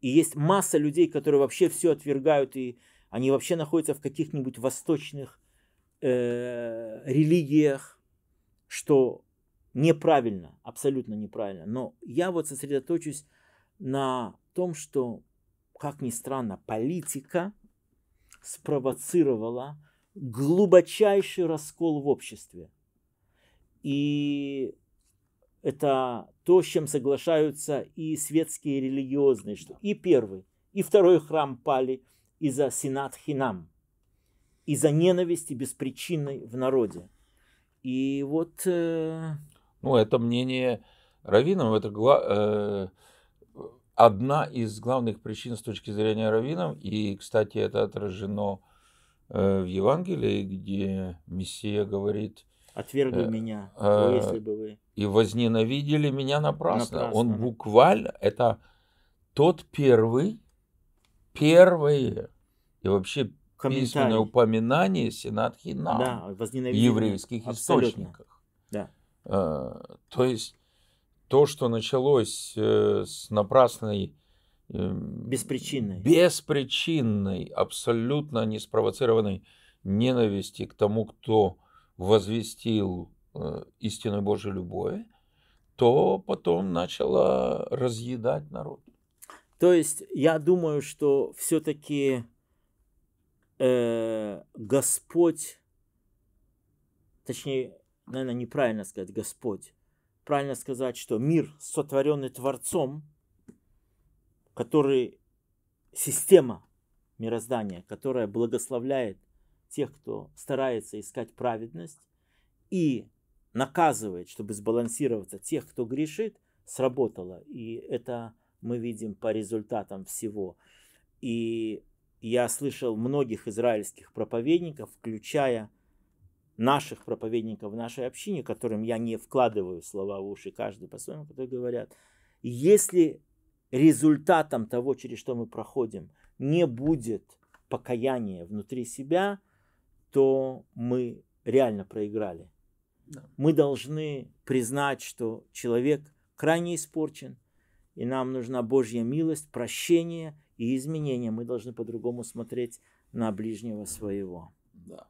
И есть масса людей, которые вообще все отвергают, и они вообще находятся в каких-нибудь восточных э, религиях, что неправильно, абсолютно неправильно. Но я вот сосредоточусь на том, что, как ни странно, политика спровоцировала глубочайший раскол в обществе. И это то, с чем соглашаются и светские и религиозные, что и первый, и второй храм пали из-за сенат хинам, из-за ненависти беспричинной в народе. И вот... Э... Ну, это мнение раввинов, это гла... э... одна из главных причин с точки зрения раввинов, и, кстати, это отражено Э, в Евангелии, где Мессия говорит, отвергли э, меня, э, если бы вы... И возненавидели меня напрасно. напрасно. Он буквально, это тот первый, первое и вообще письменное упоминание Сенатхи на да, еврейских абсолютно. источниках. Да. Э, то есть то, что началось э, с напрасной Эм, беспричинной. Беспричинной, абсолютно неспровоцированной ненависти к тому, кто возвестил э, истинную Божью любовь, то потом начала разъедать народ. То есть я думаю, что все-таки э, Господь, точнее, наверное, неправильно сказать Господь, правильно сказать, что мир, сотворенный Творцом, который система мироздания, которая благословляет тех, кто старается искать праведность и наказывает, чтобы сбалансироваться тех, кто грешит, сработала. И это мы видим по результатам всего. И я слышал многих израильских проповедников, включая наших проповедников в нашей общине, которым я не вкладываю слова в уши, каждый по-своему, которые говорят, если результатом того, через что мы проходим, не будет покаяния внутри себя, то мы реально проиграли. Да. Мы должны признать, что человек крайне испорчен, и нам нужна Божья милость, прощение и изменения. Мы должны по-другому смотреть на ближнего своего. Да.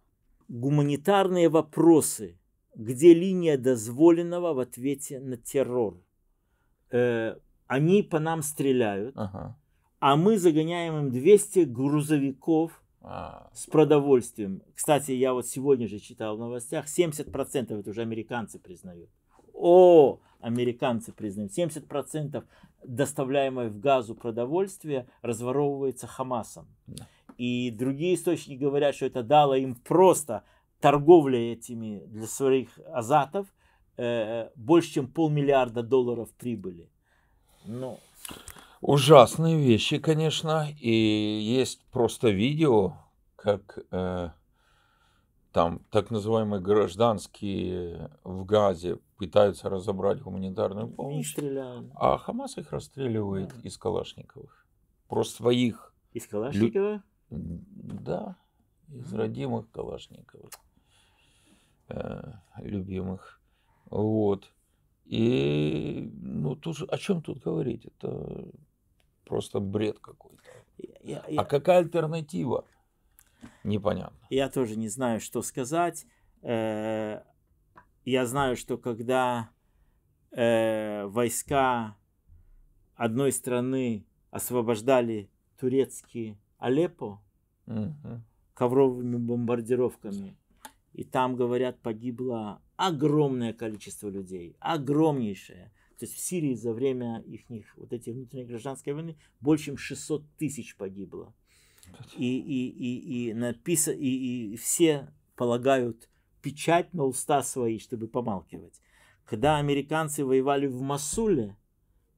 Гуманитарные вопросы. Где линия дозволенного в ответе на террор? Э, они по нам стреляют, ага. а мы загоняем им 200 грузовиков а. с продовольствием. Кстати, я вот сегодня же читал в новостях, 70% это уже американцы признают. О, американцы признают, 70% доставляемое в газу продовольствие разворовывается Хамасом. И другие источники говорят, что это дало им просто торговля этими для своих азатов э, э больше, чем полмиллиарда долларов прибыли. Ну, ужасные вещи, конечно, и есть просто видео, как э, там так называемые гражданские в Газе пытаются разобрать гуманитарную помощь, а Хамас их расстреливает да. из Калашниковых, просто своих. Из Калашникова? Лю... Да, из родимых Калашниковых, э, любимых, вот. И ну, тут, о чем тут говорить? Это просто бред какой-то. Я, я, а какая альтернатива? Непонятно. Я тоже не знаю, что сказать. Э, я знаю, что когда э, войска одной страны освобождали турецкий Алеппо угу. ковровыми бомбардировками, и там, говорят, погибло огромное количество людей, огромнейшее. То есть в Сирии за время их вот этих внутренней гражданской войны больше чем 600 тысяч погибло. И, и, и, и, написа, и, и все полагают печать на уста свои, чтобы помалкивать. Когда американцы воевали в Масуле,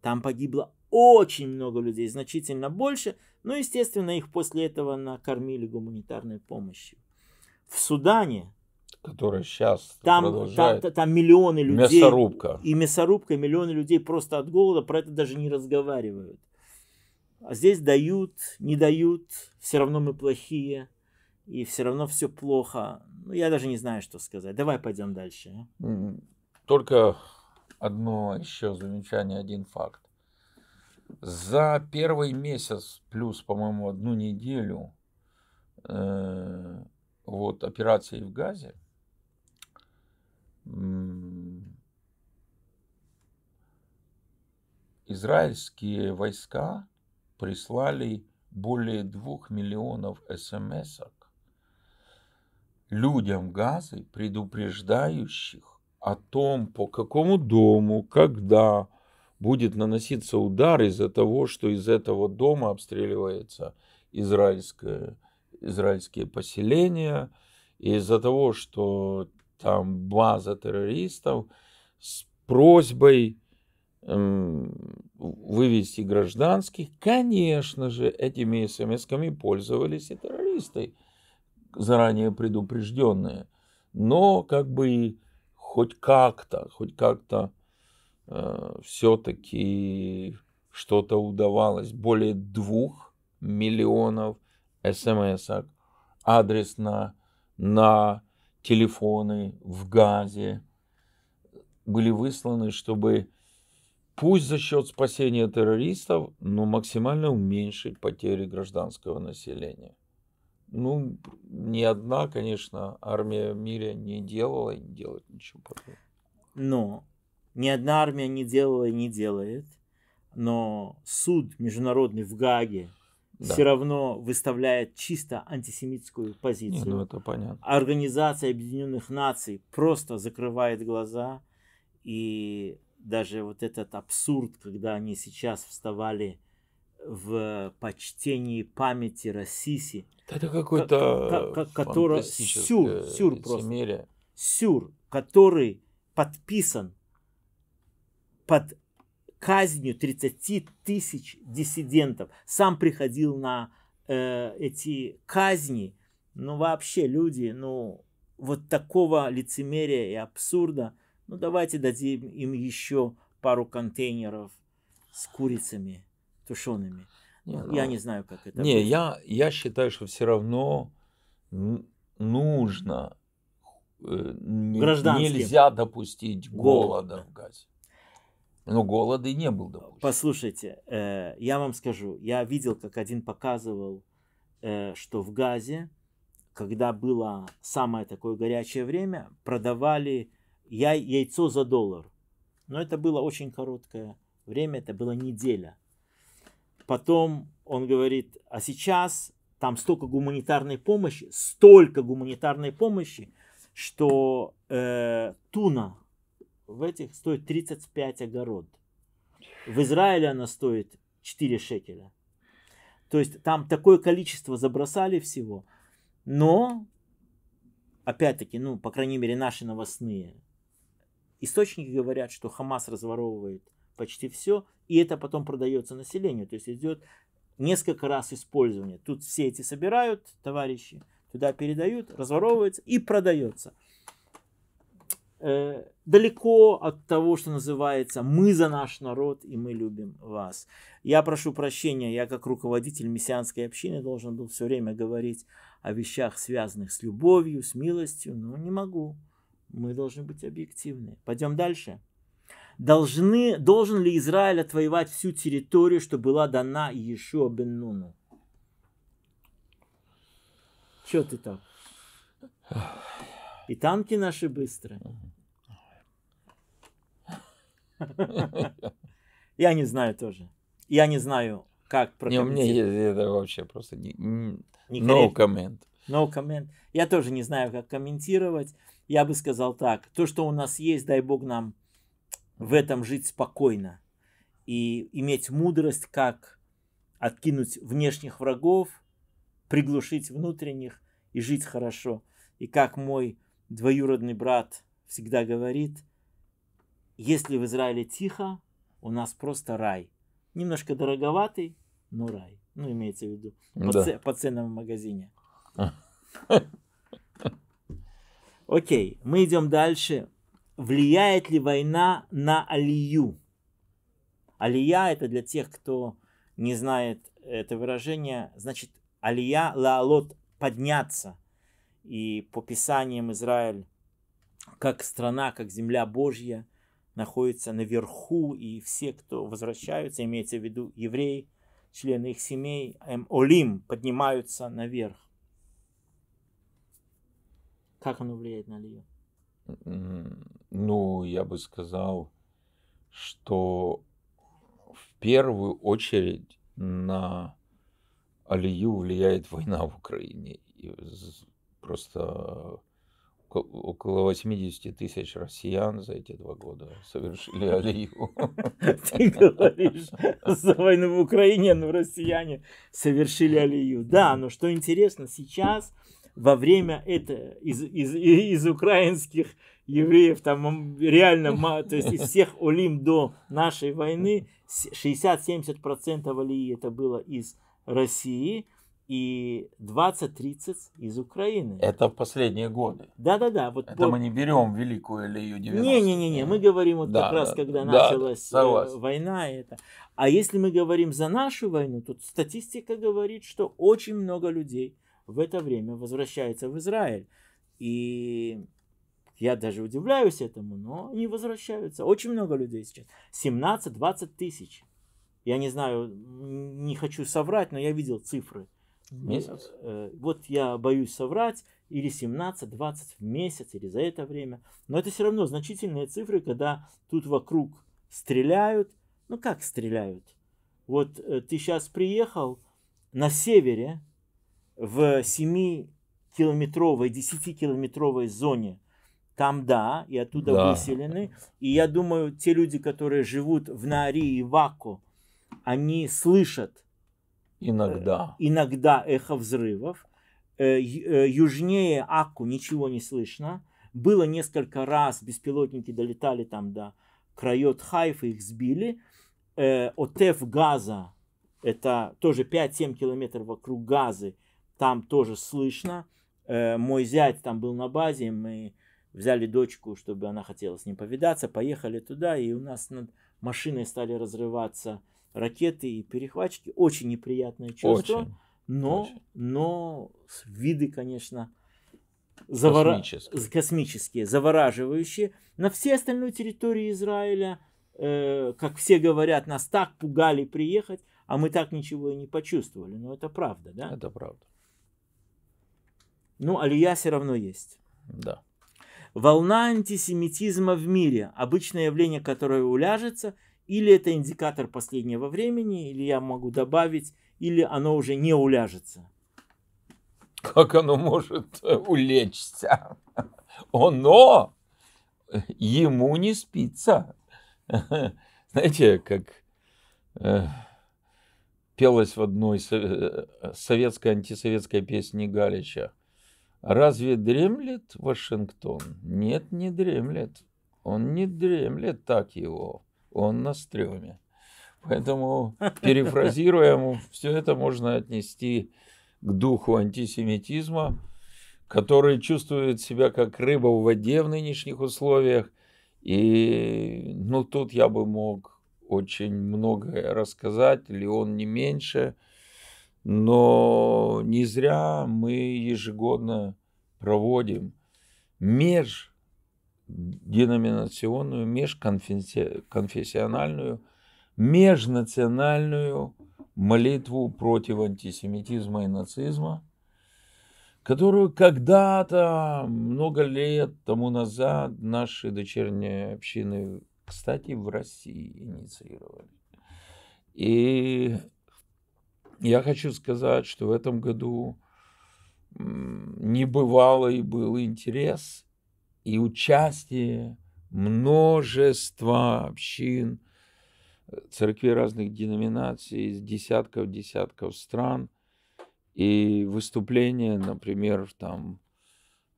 там погибло очень много людей, значительно больше. Но, ну, естественно, их после этого накормили гуманитарной помощью. В Судане которая сейчас там, продолжает. Там, там миллионы людей. Мясорубка. И мясорубка, и миллионы людей просто от голода про это даже не разговаривают. А здесь дают, не дают, все равно мы плохие, и все равно все плохо. Ну, я даже не знаю, что сказать. Давай пойдем дальше. А? Только одно еще замечание, один факт. За первый месяц, плюс, по-моему, одну неделю э, вот, операции в Газе, израильские войска прислали более двух миллионов смс людям Газы, предупреждающих о том, по какому дому, когда будет наноситься удар из-за того, что из этого дома обстреливается израильское, израильские поселения, и из-за того, что там база террористов с просьбой эм, вывести гражданских, конечно же, этими смс-ками пользовались и террористы, заранее предупрежденные. Но как бы хоть как-то, хоть как-то э, все-таки что-то удавалось. Более двух миллионов смс-ок адресно на телефоны в Газе были высланы, чтобы пусть за счет спасения террористов, но максимально уменьшить потери гражданского населения. Ну, ни одна, конечно, армия в мире не делала и не делает ничего подобного. Но ни одна армия не делала и не делает. Но суд международный в Гаге все равно выставляет чисто антисемитскую позицию. Не, ну это понятно. Организация Объединенных Наций просто закрывает глаза и даже вот этот абсурд, когда они сейчас вставали в почтении памяти Рассиси, это какой-то который сюр, сюр просто, лицемерие. сюр, который подписан под казнью 30 тысяч диссидентов. Сам приходил на э, эти казни. Ну, вообще, люди, ну, вот такого лицемерия и абсурда, ну, давайте дадим им еще пару контейнеров с курицами тушеными. Не, ну, ну я не знаю, как это. Не, будет. я, я считаю, что все равно нужно, э, нельзя допустить голода в Газе. Но голода и не был допущен. Послушайте, э, я вам скажу, я видел, как один показывал, э, что в Газе, когда было самое такое горячее время, продавали я, яйцо за доллар. Но это было очень короткое время, это была неделя. Потом он говорит, а сейчас там столько гуманитарной помощи, столько гуманитарной помощи, что э, туна в этих стоит 35 огород. В Израиле она стоит 4 шекеля. То есть там такое количество забросали всего. Но, опять-таки, ну, по крайней мере, наши новостные источники говорят, что Хамас разворовывает почти все, и это потом продается населению. То есть идет несколько раз использование. Тут все эти собирают, товарищи, туда передают, разворовывается и продается. Э, далеко от того, что называется «мы за наш народ и мы любим вас». Я прошу прощения, я как руководитель мессианской общины должен был все время говорить о вещах, связанных с любовью, с милостью, но не могу. Мы должны быть объективны. Пойдем дальше. Должны, должен ли Израиль отвоевать всю территорию, что была дана Иешуа бен Нуну? Че ты там? И танки наши быстрые. Я не знаю тоже. Я не знаю, как прокомментировать. Не, у меня это вообще просто не, не no comment. No comment. Я тоже не знаю, как комментировать. Я бы сказал так. То, что у нас есть, дай бог нам в этом жить спокойно. И иметь мудрость, как откинуть внешних врагов, приглушить внутренних и жить хорошо. И как мой двоюродный брат всегда говорит – если в Израиле тихо, у нас просто рай. Немножко дороговатый, но рай. Ну, имеется в виду. По, да. ц... по ценам в магазине. Окей, мы идем дальше. Влияет ли война на алию? Алия это для тех, кто не знает это выражение, значит алия лаалот подняться. И по писаниям Израиль как страна, как земля Божья, находятся наверху, и все, кто возвращаются, имеется в виду евреи, члены их семей, эм, Олим, поднимаются наверх. Как оно влияет на Лию? Ну, я бы сказал, что в первую очередь на Алию влияет война в Украине. И просто около 80 тысяч россиян за эти два года совершили алию. Ты говоришь, за войну в Украине, но россияне совершили алию. Да, но что интересно, сейчас во время это из, из, из украинских евреев, там реально, то есть из всех Олим до нашей войны 60-70% Алии это было из России, и 20-30 из Украины. Это в последние годы. Да-да-да. Вот Это по... мы не берем Великую или ее 90 Не-не-не, мы говорим вот да, как да, раз, когда да, началась да, э, война. Это. А если мы говорим за нашу войну, то статистика говорит, что очень много людей в это время возвращается в Израиль. И я даже удивляюсь этому, но они возвращаются. Очень много людей сейчас. 17-20 тысяч. Я не знаю, не хочу соврать, но я видел цифры месяц. Э, вот я боюсь соврать, или 17-20 в месяц, или за это время. Но это все равно значительные цифры, когда тут вокруг стреляют. Ну как стреляют? Вот э, ты сейчас приехал на севере в 7-километровой, 10-километровой зоне. Там, да, и оттуда да. выселены. И я думаю, те люди, которые живут в Нари и Ваку, они слышат Иногда. Э, иногда эхо взрывов. Э, э, южнее Акку ничего не слышно. Было несколько раз, беспилотники долетали там до крает Хайфа, их сбили. Отев Газа, это тоже 5-7 километров вокруг Газы, там тоже слышно. Мой зять там был на базе, мы взяли дочку, чтобы она хотела с ним повидаться, поехали туда, и у нас над машиной стали разрываться ракеты и перехватчики. Очень неприятное чувство. Очень. Но, очень. но виды, конечно, завора... космические. космические, завораживающие. На все остальной территории Израиля, э, как все говорят, нас так пугали приехать, а мы так ничего и не почувствовали. Но это правда, да? Это правда. Ну, алия все равно есть. Да. Волна антисемитизма в мире – обычное явление, которое уляжется – или это индикатор последнего времени, или я могу добавить, или оно уже не уляжется. Как оно может э, улечься? Оно ему не спится. Знаете, как э, пелось в одной э, советской антисоветской песне Галича. Разве дремлет Вашингтон? Нет, не дремлет. Он не дремлет так его он на стреме. Поэтому, перефразируя, все это можно отнести к духу антисемитизма, который чувствует себя как рыба в воде в нынешних условиях. И ну, тут я бы мог очень многое рассказать, или он не меньше, но не зря мы ежегодно проводим меж деноминационную, межконфессиональную, межнациональную молитву против антисемитизма и нацизма, которую когда-то, много лет тому назад, наши дочерние общины, кстати, в России инициировали. И я хочу сказать, что в этом году небывалый был интерес – и участие множества общин, церквей разных деноминаций из десятков-десятков стран и выступления, например, там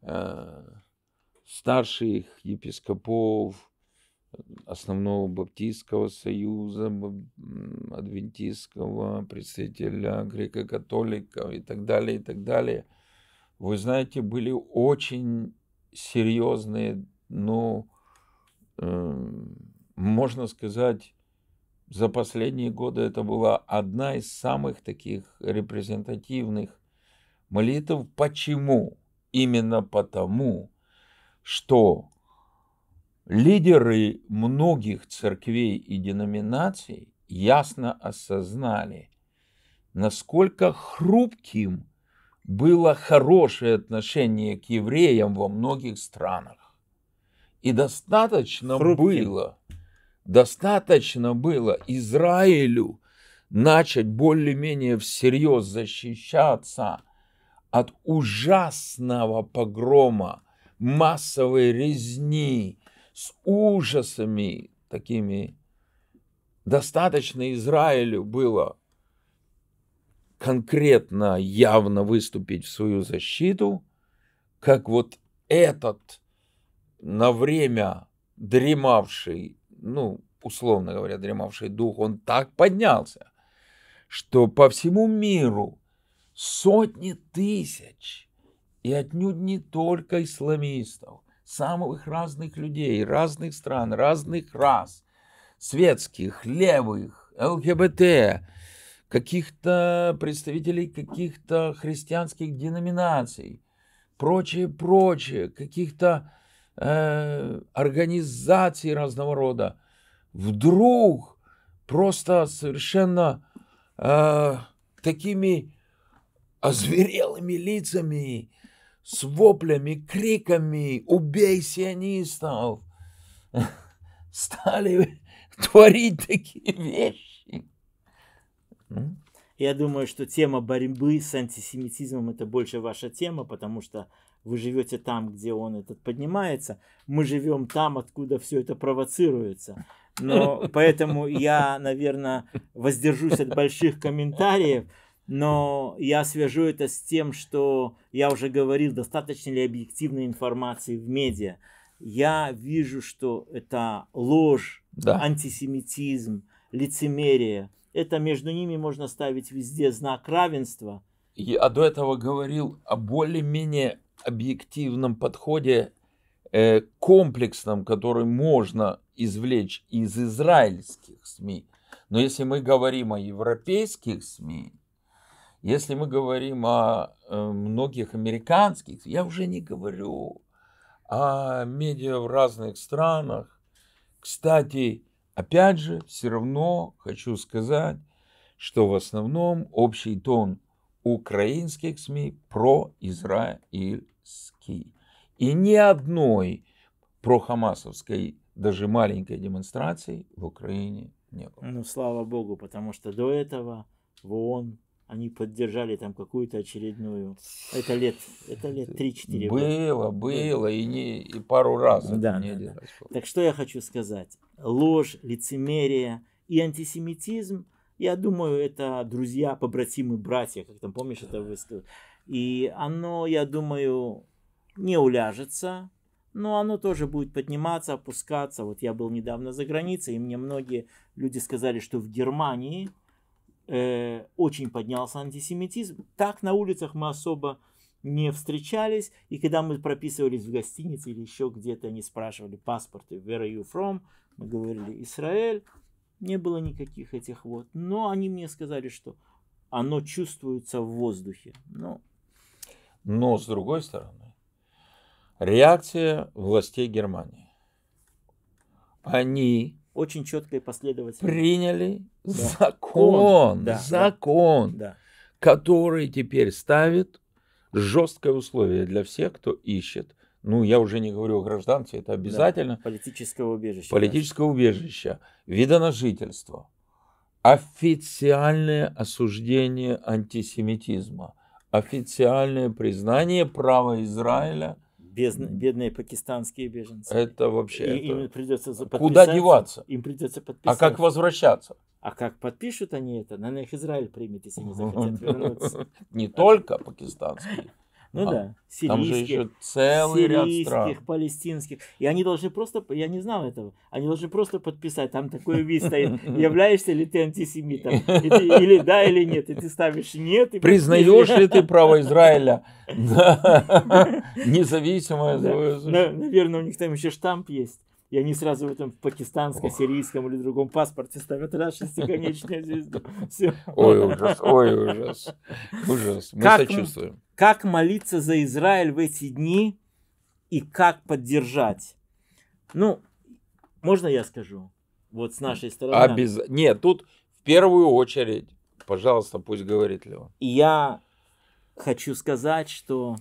э, старших епископов основного баптистского союза, адвентистского, представителя греко-католиков и так далее, и так далее. Вы знаете, были очень серьезные, ну, э, можно сказать, за последние годы это была одна из самых таких репрезентативных молитв. Почему? Именно потому, что лидеры многих церквей и деноминаций ясно осознали, насколько хрупким – было хорошее отношение к евреям во многих странах. И достаточно Хрупким. было, достаточно было Израилю начать более-менее всерьез защищаться от ужасного погрома, массовой резни, с ужасами такими. Достаточно Израилю было конкретно, явно выступить в свою защиту, как вот этот на время дремавший, ну, условно говоря, дремавший дух, он так поднялся, что по всему миру сотни тысяч, и отнюдь не только исламистов, самых разных людей, разных стран, разных рас, светских, левых, ЛГБТ, каких-то представителей каких-то христианских деноминаций, прочее, прочее, каких-то э, организаций разного рода, вдруг просто совершенно э, такими озверелыми лицами, с воплями, криками «Убей сионистов!» стали творить такие вещи. Я думаю, что тема борьбы с антисемитизмом это больше ваша тема, потому что вы живете там, где он этот поднимается. Мы живем там, откуда все это провоцируется. Но поэтому я, наверное, воздержусь от больших комментариев. Но я свяжу это с тем, что я уже говорил, достаточно ли объективной информации в медиа. Я вижу, что это ложь, да. антисемитизм, лицемерие – это между ними можно ставить везде знак равенства. Я а до этого говорил о более-менее объективном подходе, э, комплексном, который можно извлечь из израильских СМИ. Но если мы говорим о европейских СМИ, если мы говорим о э, многих американских, я уже не говорю о медиа в разных странах. Кстати, Опять же, все равно хочу сказать, что в основном общий тон украинских СМИ про Израильский И ни одной про ХАМАСовской даже маленькой демонстрации в Украине не было. Ну, слава богу, потому что до этого в ООН они поддержали там какую-то очередную. Это лет, это лет 3-4 Было, года. было, и, не, и пару раз. Да, да, да. Так что я хочу сказать? Ложь, лицемерие и антисемитизм, я думаю, это друзья, побратимы, братья, как там, помнишь, это высказал. И оно, я думаю, не уляжется, но оно тоже будет подниматься, опускаться. Вот я был недавно за границей, и мне многие люди сказали, что в Германии – э, очень поднялся антисемитизм. Так на улицах мы особо не встречались, и когда мы прописывались в гостинице или еще где-то, они спрашивали паспорты, where are you from, мы говорили Израиль, не было никаких этих вот, но они мне сказали, что оно чувствуется в воздухе. Но, ну. но с другой стороны, реакция властей Германии. Они очень четко и последовательно. Приняли да. закон, да, закон, да. который теперь ставит жесткое условие для всех, кто ищет. Ну, я уже не говорю о гражданстве, это обязательно. Да, политического убежища. Политического убежища, вида на жительство, официальное осуждение антисемитизма, официальное признание права Израиля – без, бедные пакистанские беженцы. Это вообще... И, это... Им придется Куда деваться? Им придется подписаться. А как возвращаться? А как подпишут они это, наверное, их Израиль примет, если они захотят вернуться. Не только пакистанские. Ну а да, сирийских, там же еще целый сирийских, ряд стран. палестинских. И они должны просто, я не знал этого, они должны просто подписать, там такой вид стоит, являешься ли ты антисемитом, или да, или нет, и ты ставишь нет. Признаешь ли ты право Израиля? Независимое. Наверное, у них там еще штамп есть и они сразу в этом пакистанском, сирийском или другом паспорте ставят раз шестиконечную звезду. Все. Ой, ужас, ой, ужас. Ужас. Мы как, сочувствуем как молиться за Израиль в эти дни и как поддержать. Ну, можно я скажу? Вот с нашей стороны. Обяз... Нет, тут в первую очередь, пожалуйста, пусть говорит Леон. Я хочу сказать, что,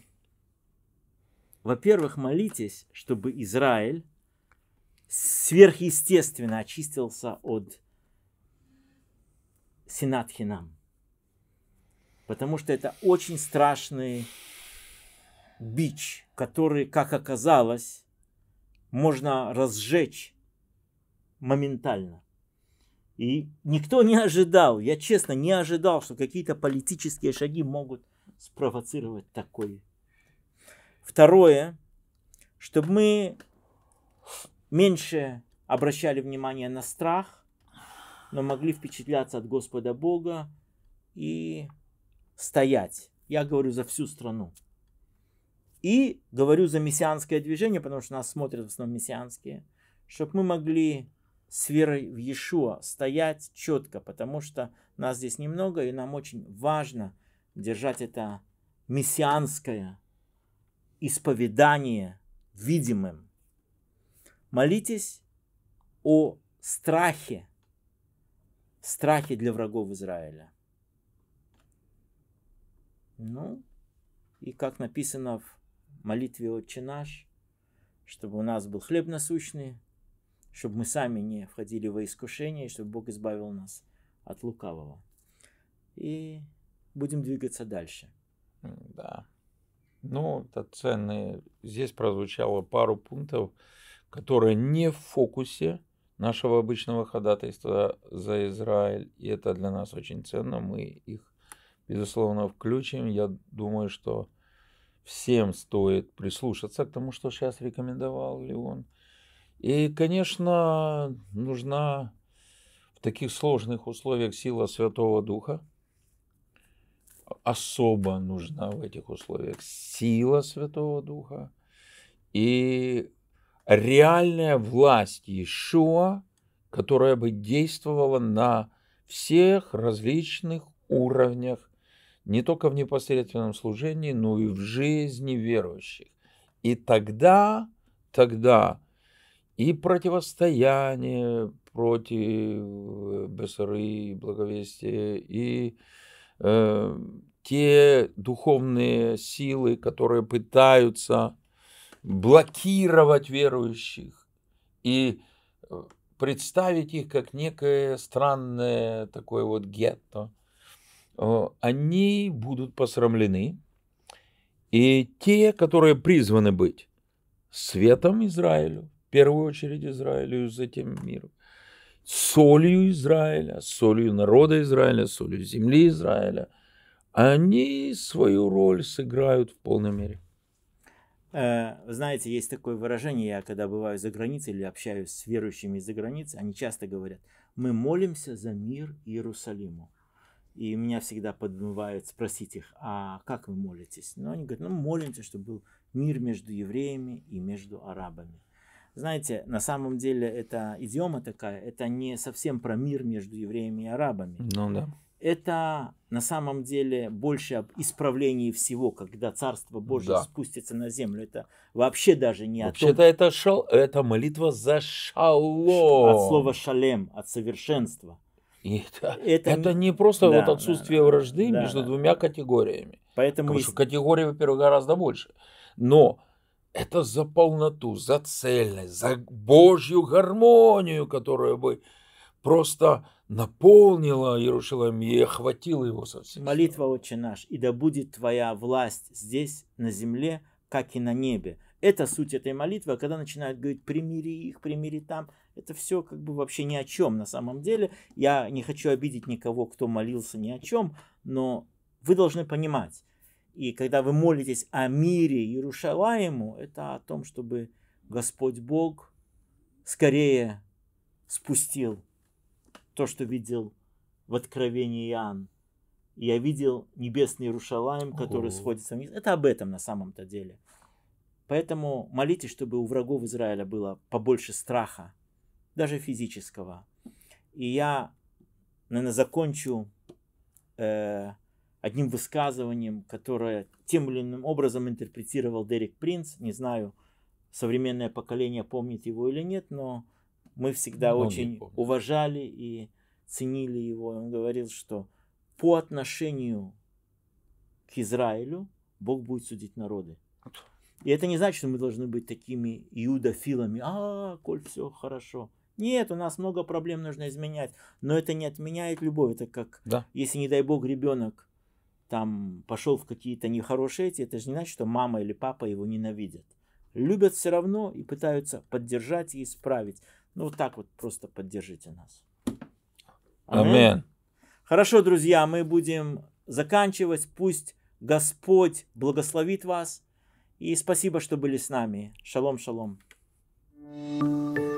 во-первых, молитесь, чтобы Израиль сверхъестественно очистился от Синатхинам. Потому что это очень страшный бич, который, как оказалось, можно разжечь моментально. И никто не ожидал, я честно не ожидал, что какие-то политические шаги могут спровоцировать такое. Второе, чтобы мы меньше обращали внимание на страх, но могли впечатляться от Господа Бога и стоять. Я говорю за всю страну. И говорю за мессианское движение, потому что нас смотрят в основном мессианские, чтобы мы могли с верой в Иешуа стоять четко, потому что нас здесь немного, и нам очень важно держать это мессианское исповедание видимым. Молитесь о страхе, страхе для врагов Израиля. Ну, и как написано в молитве «Отче наш», чтобы у нас был хлеб насущный, чтобы мы сами не входили во искушение, и чтобы Бог избавил нас от лукавого. И будем двигаться дальше. Да. Ну, это ценные. Здесь прозвучало пару пунктов, которые не в фокусе нашего обычного ходатайства за Израиль. И это для нас очень ценно. Мы их безусловно, включим. Я думаю, что всем стоит прислушаться к тому, что сейчас рекомендовал Леон. И, конечно, нужна в таких сложных условиях сила Святого Духа. Особо нужна в этих условиях сила Святого Духа и реальная власть Ишуа, которая бы действовала на всех различных уровнях не только в непосредственном служении, но и в жизни верующих. И тогда, тогда и противостояние против и э, благовестия, и э, те духовные силы, которые пытаются блокировать верующих и э, представить их как некое странное такое вот гетто – Э, они будут посрамлены. И те, которые призваны быть светом Израилю, в первую очередь Израилю и затем миру, солью Израиля, солью народа Израиля, солью земли Израиля, они свою роль сыграют в полной мере. Э, знаете, есть такое выражение, я когда бываю за границей или общаюсь с верующими из-за границы, они часто говорят, мы молимся за мир Иерусалиму. И меня всегда подмывают спросить их, а как вы молитесь? Но они говорят, ну молимся, чтобы был мир между евреями и между арабами. Знаете, на самом деле это идиома такая, это не совсем про мир между евреями и арабами. Ну да. Это на самом деле больше об исправлении всего, когда Царство Божье да. спустится на землю. Это вообще даже не Вообще-то о том... это, шал... это молитва за шалом. От слова шалем, от совершенства. И а это, это, это не просто да, вот отсутствие да, вражды да, между да. двумя категориями. Поэтому Потому и... что категорий, во-первых, гораздо больше. Но это за полноту, за цельность, за Божью гармонию, которая бы просто наполнила Иерусалим и охватила его совсем. Молитва Отче наш, и да будет твоя власть здесь, на земле, как и на небе. Это суть этой молитвы, а когда начинают говорить «примири их, примири там», это все как бы вообще ни о чем на самом деле. Я не хочу обидеть никого, кто молился ни о чем, но вы должны понимать. И когда вы молитесь о мире Иерушалаему, это о том, чтобы Господь Бог скорее спустил то, что видел в Откровении Иоанн. я видел небесный Иерушалаем, который Ого. сходится вниз. Это об этом на самом-то деле. Поэтому молитесь, чтобы у врагов Израиля было побольше страха, даже физического. И я, наверное, закончу э, одним высказыванием, которое тем или иным образом интерпретировал Дерек Принц. Не знаю, современное поколение помнит его или нет, но мы всегда Он очень уважали и ценили его. Он говорил, что по отношению к Израилю Бог будет судить народы. И это не значит, что мы должны быть такими иудофилами. А, коль все хорошо. Нет, у нас много проблем нужно изменять. Но это не отменяет любовь. Это как, да. если, не дай бог, ребенок там пошел в какие-то нехорошие эти, это же не значит, что мама или папа его ненавидят. Любят все равно и пытаются поддержать и исправить. Ну, вот так вот просто поддержите нас. Амин. Хорошо, друзья, мы будем заканчивать. Пусть Господь благословит вас и спасибо, что были с нами. Шалом, шалом. thank you